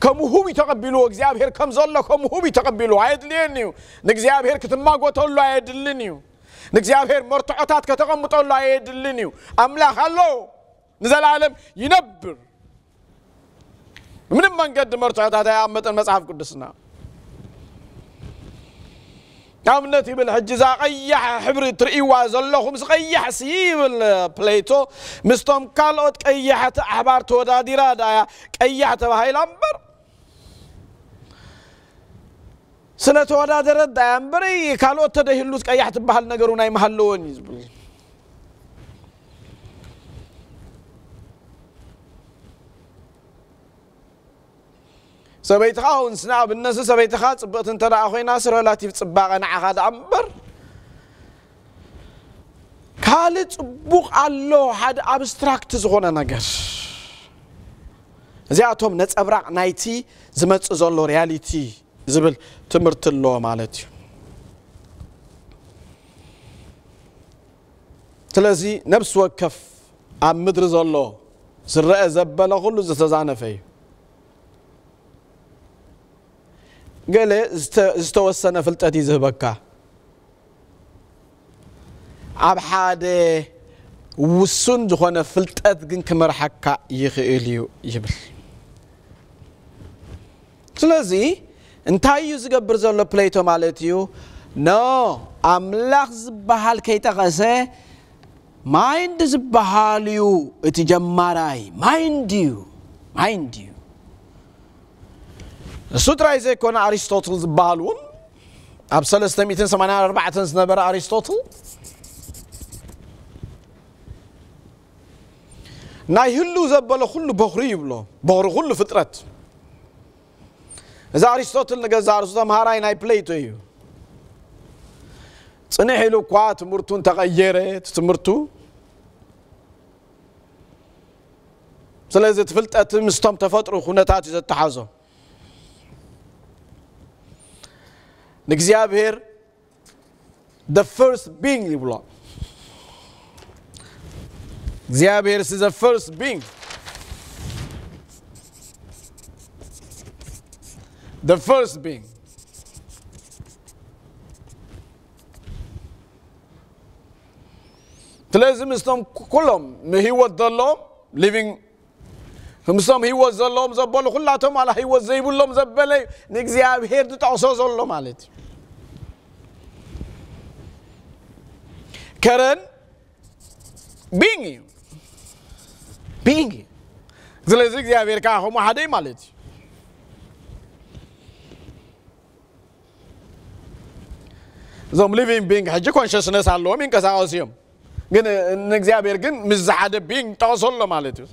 كم هو بيتقبلوا اغزابير كم زول لكم هو بيتقبلوا عيد لينيو نغزابير كتما غوتول لو عيد لينيو نغزابير مرتعطات كتقمطول لو عيد لينيو املاح الله نزل عالم ينبر من من قد مرتعطات يا امتن مصحف قدسنا كم نتي بالحج زا قيح حبر ترئي وازل لهم سقيح سيب البليتو مستم قالوت قيحت احبار توداديرا دايا قيحت بهاي الامبر ስለተወዳደረ ዳያንበሪ ካልወተደ ህሉት ቀያሕ ትበሃል ነገሩ ናይ መሃለወን እዩ ዝብል ሰበይትኻ እውንስ ንኣብነት ሰበይትኻ ፅብቕቲ እንተ ደኣ ኮይናስ ረላቲቭ ፅባቐ ንዓኻ ደኣ እምበር ካልእ ፅቡቕ ኣሎ ሓደ ኣብስትራክት ዝኾነ ነገር እዚኣቶም ነፀብራቕ ናይቲ ዝመፅእ ዘሎ ሪያሊቲ زبل تمرت الله مالتي تلازي نفس وكف عم مدرز الله سرع زبالة كله زتزعنا فيه قال استوسنا فلتاتي زبكا عب حادي وسون جوانا فلتات جن كمر حكا يخي يبل تلازي انتايو زغبر زلو بليتو مالتيو نو املاخ زبحال كي تغسي مايند زبحاليو اتي جماراي مايندو مايندو السوترا ايزي كون عريستوتل زبحالون ابسل استميتن سمانان اربعتن سنبر عريستوتل نا يهلو زبالو خلو بغريب لو بغر خلو فترت فترت زارستوتل مهاراين اي بليتو يو صنح له قات مرتون تغيرت تمرتو سلازي تفلطت مستم زت خنتات زتحازو نግዚአብሔር the first being ይብሏል እግዚአብሔር is the first being The first being تلازم اسلام كلهم ما هو الظلام living همسام هو الظلام زبالو كلاتهم على هو زيب اللهم زبالي نجزي هير دوت عصاز الله مالتي كرن بيني بيني ስለዚህ እግዚአብሔር ካሁ ማሐደይ ማለት እዩ زوم ليفين بينغ هجي كونشسنس الله مين كساوسيم غن ان اغزابير غن مزعاد بينغ توصل له مالتي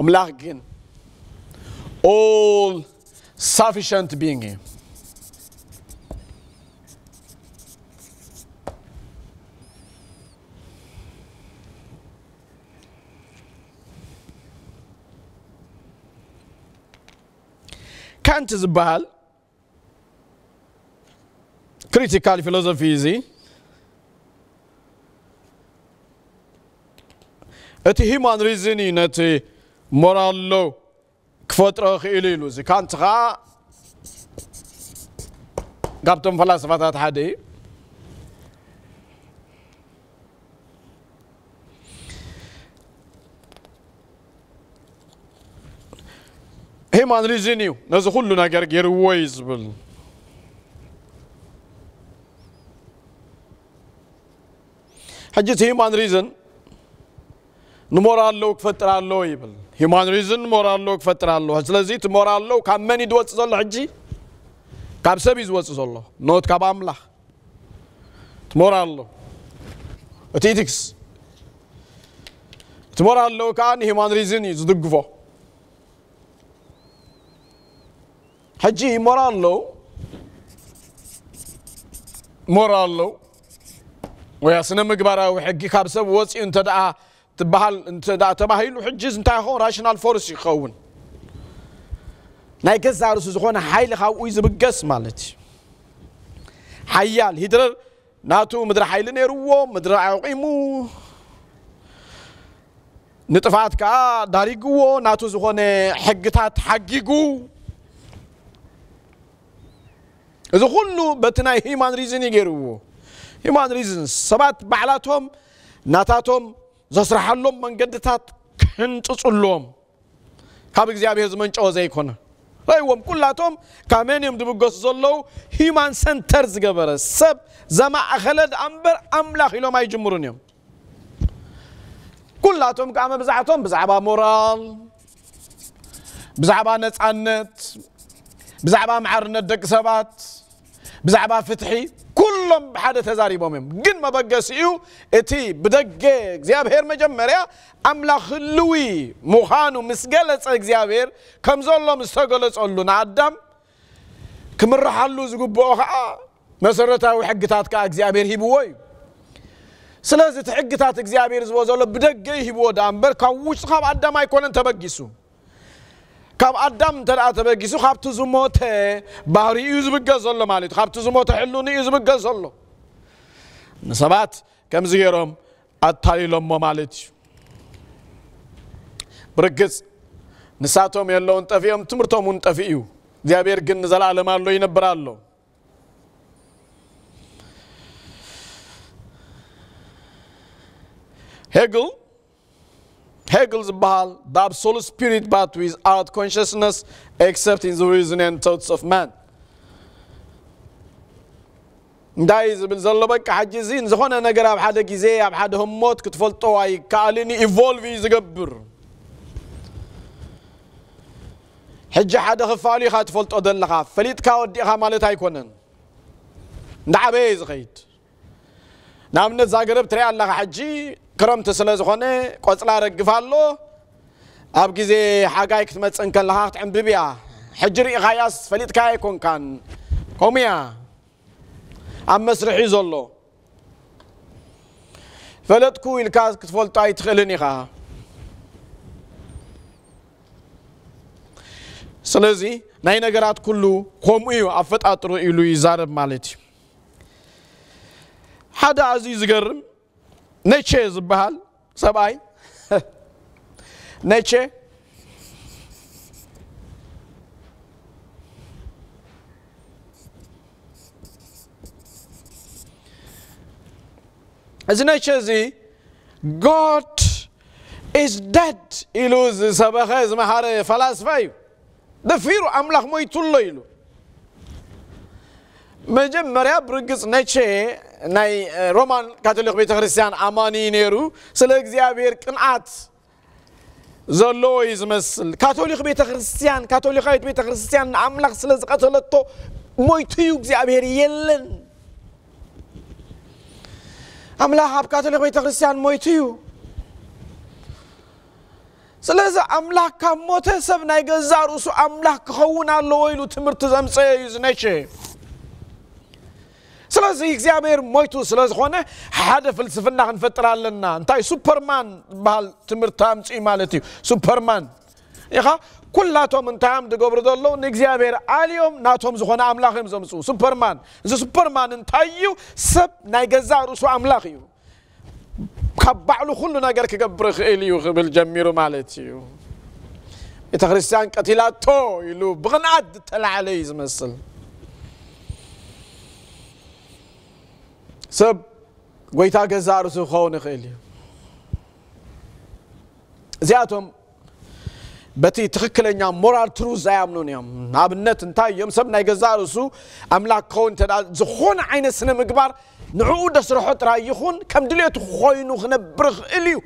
املاح غن all sufficient being him. ካንት ዝበሃል ክሪቲካል ፊሎሶፊ እዚ እቲ ሂማን ሪዝን እዩ ነቲ ሞራሎ ክፈጥሮ ክኢሉ ኢሉ እዚ ካንት ከዓ ካብቶም ፈላስፋታት ሓደ እዩ man riziniu nas hulluna garger waysbel حجت هيمان ريزن نمورالو كفترالو يبل هيمان ريزن مورالو كفترالو سلازي تمورالو كامن يدوص زل حجي كاب سب يزوص زل نوت كاب املاح تمورالو اتيتكس تمورالو كان هيمان ريزن يزدقفو حجي مرالو ويا وياسنا مقبرة وحجي كابسة وصي انت دا تبهل انت دا تبهيلو حجز انت يخون راشنال فورس يخون ናይ ገዛ ርእሱ حيل خاو ويز بقس ዝብገስ حيال هيدر ناتو مدر حيل نيرو مدر عقيمو نتفاتك داريقو ناتو زخون حقتات حقيقو إذا كله بتناي هيمان ريزن يجرو هيمان ريزن سبات بعلاتهم ناتاتهم زسرح لهم من قدتات كنت صلهم هاب እግዚአብሔር ዝመንጨው ዘይኮነ ራይዎም ኩላቶም ካመንም ድብገስ ዘለው ሂማን ሰንተር ዝገበረ ሰብ ዘማእኸለ እምበር ኣምላኽ ኢሎም ኣይጅምሩን እዮም ኩላቶም ከዓ መብዛሕቶም ብዛዕባ ሞራል ብዛዕባ ነፃነት ብዛዕባ ማዕርነት ደቂ ሰባት ብዛዕባ ፍትሒ ኩሎም ብሓደ ተዛሪቦም እዮም ግን መበገሲኡ እቲ ብደገ እግዚኣብሔር መጀመርያ ኣምላኽ ህልዊ ምዃኑ ምስ ገለፀ እግዚኣብሔር ከም ዘሎ ምስ ተገለፀሉ ንኣዳም ክምራሓሉ ዝግብኦ ከዓ መሰረታዊ ሕግታት ከዓ እግዚኣብሔር ሂብዎ እዩ ስለዚ እቲ ሕግታት እግዚኣብሔር ዝቦ ዘሎ ብደገ ይሂብዎ ዳ እምበር ካብ ውሽጢ ካብ ኣዳም ኣይኮነን ተበጊሱ ካብ ኣዳም እንተ ደኣ ተበጊሱ ካብቲ ዝሞተ ባህሪ እዩ ዝብገዝ ዘሎ ማለት እዩ ካብቲ ዝሞተ ሕሉን እዩ ዝብገዝ ዘሎ ንሰባት ከምዚ ገይሮም ኣታሊሎሞ ማለት እዩ ብርግፅ ንሳቶም የለውን ጠፊኦም ትምህርቶም እውን ጠፊ እዩ እግዚኣብሔር ግን ንዘለኣለም ኣሎ ይነብር ኣሎ ሄግል Hegel Baal, the absolute spirit but without consciousness except in the reason and thoughts of man. እንዳይ ዝብል ዘሎ በቂ ሓጂ እዚ ንዝኾነ ነገር ኣብ ሓደ ግዜ ኣብ ሓደ ህሞት ክትፈልጦ ኣይከኣልን ኢቮልቭ እዩ ዝገብር ሕጂ ሓደ ክፋሉ ኢኻ ትፈልጦ ዘለኻ ፈሊጥካ ወዲእኻ ማለት ኣይኮነን እንዳዓበየ ዝኸይድ ንኣብነት ዛገረብ ትሪኢ ኣለኻ ሕጂ ክረምቲ ስለ ዝኾነ ቆፅላ ረግፍ ኣሎ ኣብ ግዜ ሓጋይ ክትመፅእ ከለኻ ክትዕንብብ እያ ሕጂ ርኢኻያስ ፈሊጥካ ኣይኮንካን ከምኡ እያ ኣብ መስርሒ ዘሎ ፈለጥኩ ኢልካ ክትፈልጦ ኣይትኽእልን ኢኻ ስለዚ ናይ ነገራት ኩሉ ከምኡ እዩ ኣፈጣጥሩ ኢሉ ይዛረብ ማለት እዩ ሓደ ኣዝዩ ዝገርም ነቼ ዝበሃል ሰብኣይ ነቼ እዚ ነቼ እዚ ጎድ ኢዝ ደድ ኢሉ ዝሰበኸ ዝመሃረ ፈላስፋ እዩ ደፊሩ ኣምላኽ ሞይቱሎ ኢሉ مجمّريا برجس نشة ناي رومان كاثوليك بيت كريستيان أماني نيرو سلك زيابير كنعات زلويز مثل كاثوليك بيت كريستيان كاثوليكايت بيت كريستيان أملاك سلك قتلتو مويتيوك زيابير يلن أملاك كاثوليك بيت كريستيان مويتيو سلازا أملاك كموت سب ناي جزار وسو أملاك خونا لويلو تمرت زمسيه يزنشة ስለዚህ እግዚአብሔር ሞይቱ ስለ ዝኾነ ሓደ ፍልስፍና ክንፈጥር ኣለና እንታይ ሱፐርማን ዝበሃል ትምህርቲ ኣምፂ ማለት እዩ ሱፐርማን ኢኻ ኩላቶም እንታዮም ዝገብሩ ዘለዉ ንእግዚኣብሔር ኣልዮም ናቶም ዝኾነ ኣምላኽ እዮም ዘምፅኡ ሱፐርማን እዚ ሱፐርማን እንታይ እዩ ሰብ ናይ ገዛ ርእሱ ኣምላኽ እዩ ካብ ባዕሉ ኩሉ ነገር ክገብር ይኽእል እዩ ክብል ጀሚሩ ማለት እዩ ቤተ ክርስቲያን ቀቲላቶ ኢሉ ብቕንዓት ዝተላዓለ እዩ ዝመስል ሰብ ጎይታ ገዛ ርእሱ ክኸውን ይኽእል እዩ እዚኣቶም በቲ ትክክለኛ ሞራል ትሩዝ ዘያምኑን እዮም ንኣብነት እንታይ እዮም ሰብ ናይ ገዛ ርእሱ ኣምላክ ክኸውን እተ ዝኾነ ዓይነት ስነ ምግባር ንዕኡ ደስርሖ ጥራይ ይኹን ከም ድሌቱ ኮይኑ ክነብር ክእል እዩ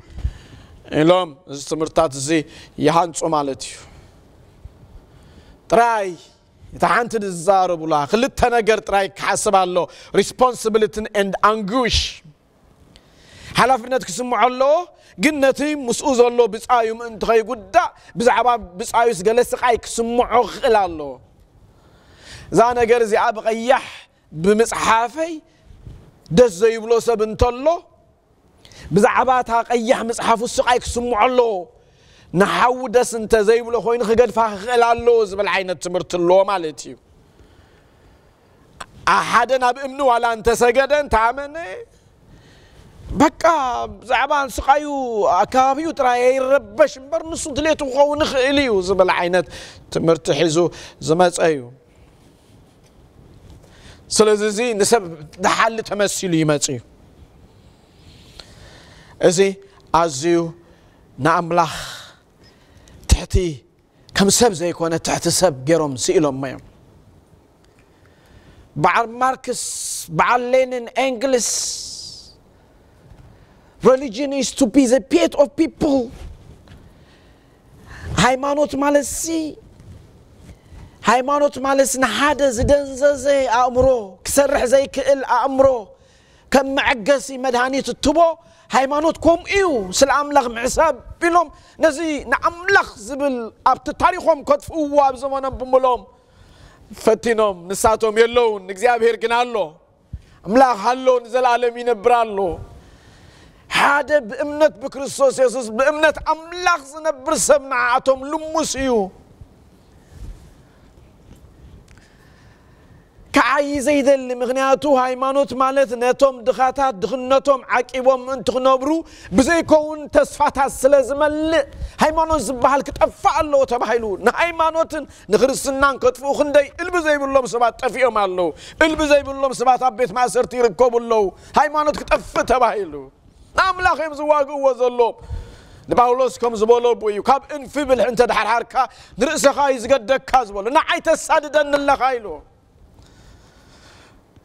ኢሎም እዚ ትምህርትታት እዚ ይሃንፁ ማለት እዩ ጥራይ تحانت الزارب الله خلت نجر ترايك حسب الله responsibility and anguish ሓላፍነት ክስምዖ ኣለዎ ግን ነቲ ምስኡ ዘሎ ብፃዩ ምእንቲ ከይጉዳእ ብዛዕባ ብፃዩስ ገለ ስቃይ ክስምዖ ክኽእል ኣለዎ እዛ ነገር እዚኣ ብቀያሕ ብምፅሓፈይ ደስ ዘይብሎ ሰብ እንተሎ ብዛዕባ እታ ቀያሕ መፅሓፉ ስቃይ ክስምዖ ኣለዎ نحودس انت زي بلو خوين خقد فخلال اللوز بالعين التمرت اللو مالتي احدنا بامنو على انت سجد انت عمني بكا زعبان سقايو اكابيو ترى يربش برنسو دليتو خوين خيليو زي بالعين التمرت حزو زمات ايو سلزي نسب دحال تمثيل يمتي ازي ازيو ناملخ تحتي كم سب زي كونة تحت سب قيرهم سئلهم ما يوم بعد ماركس بعد لينين انجلس religion is to be the pit of people ሃይማኖት ማለት مالس ሃይማኖት ማለት زي ዝደንዘዘ كسرح زي ዘይክእል ኣእምሮ كم መዐገሲ መድሃኒት التبو هيمانوت كوم ايو سلام لغ معساب بلوم نزي نعم لغ زبل اب تتاريخهم كد فوا بزمانا بملوم فتنهم نساتهم يلون نكزياب هير كنالو املاغ هلو نزل عالمين برالو هذا بإمنة بكريسوس يسوس بإمنة أملاخ زنبر سمنا عاتهم لموسيو كعي زيد اللي مغنياتو هاي مانوت مالت نتوم دخاتا دخنتوم عاقبوم انتخنوبرو بزيكون تسفاتا السلزم اللي هاي مانوت زبهالك تفعلو تبحيلو نهاي مانوت نغرسنان كتفو خندي البزي بلوم سبات تفيو مالو البزي بلوم سبات عبيت ماسر تيركو بلو هاي مانوت كتف تبحيلو نام لخيم زواقو وزلوب نباولوس كم زبولو بويو كاب انفبل حنت دحر حركا نرأس خايز قد دكاز بولو نعي تسادي دن اللخايلو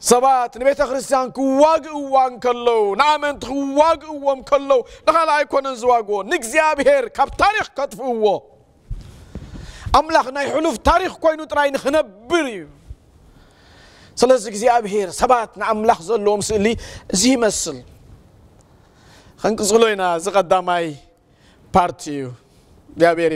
ሰባት ንቤተ ክርስቲያን ክዋግእዋን ከለዉ ንኣመንቲ ክዋግእዎም ከለዉ ንኻልእ ኣይኮነን ዝዋግዎ ንእግዚኣብሔር ካብ ታሪክ ከጥፍእዎ ኣምላኽ ናይ ሕሉፍ ታሪክ ኮይኑ ጥራይ ንክነብር እዩ ስለዚ እግዚኣብሔር ሰባት ንኣምላኽ ዘለዎም ስእሊ እዚ ይመስል ከንቅፅሎ ኢና እዚ ቀዳማይ ፓርቲ እዩ እግዚኣብሔር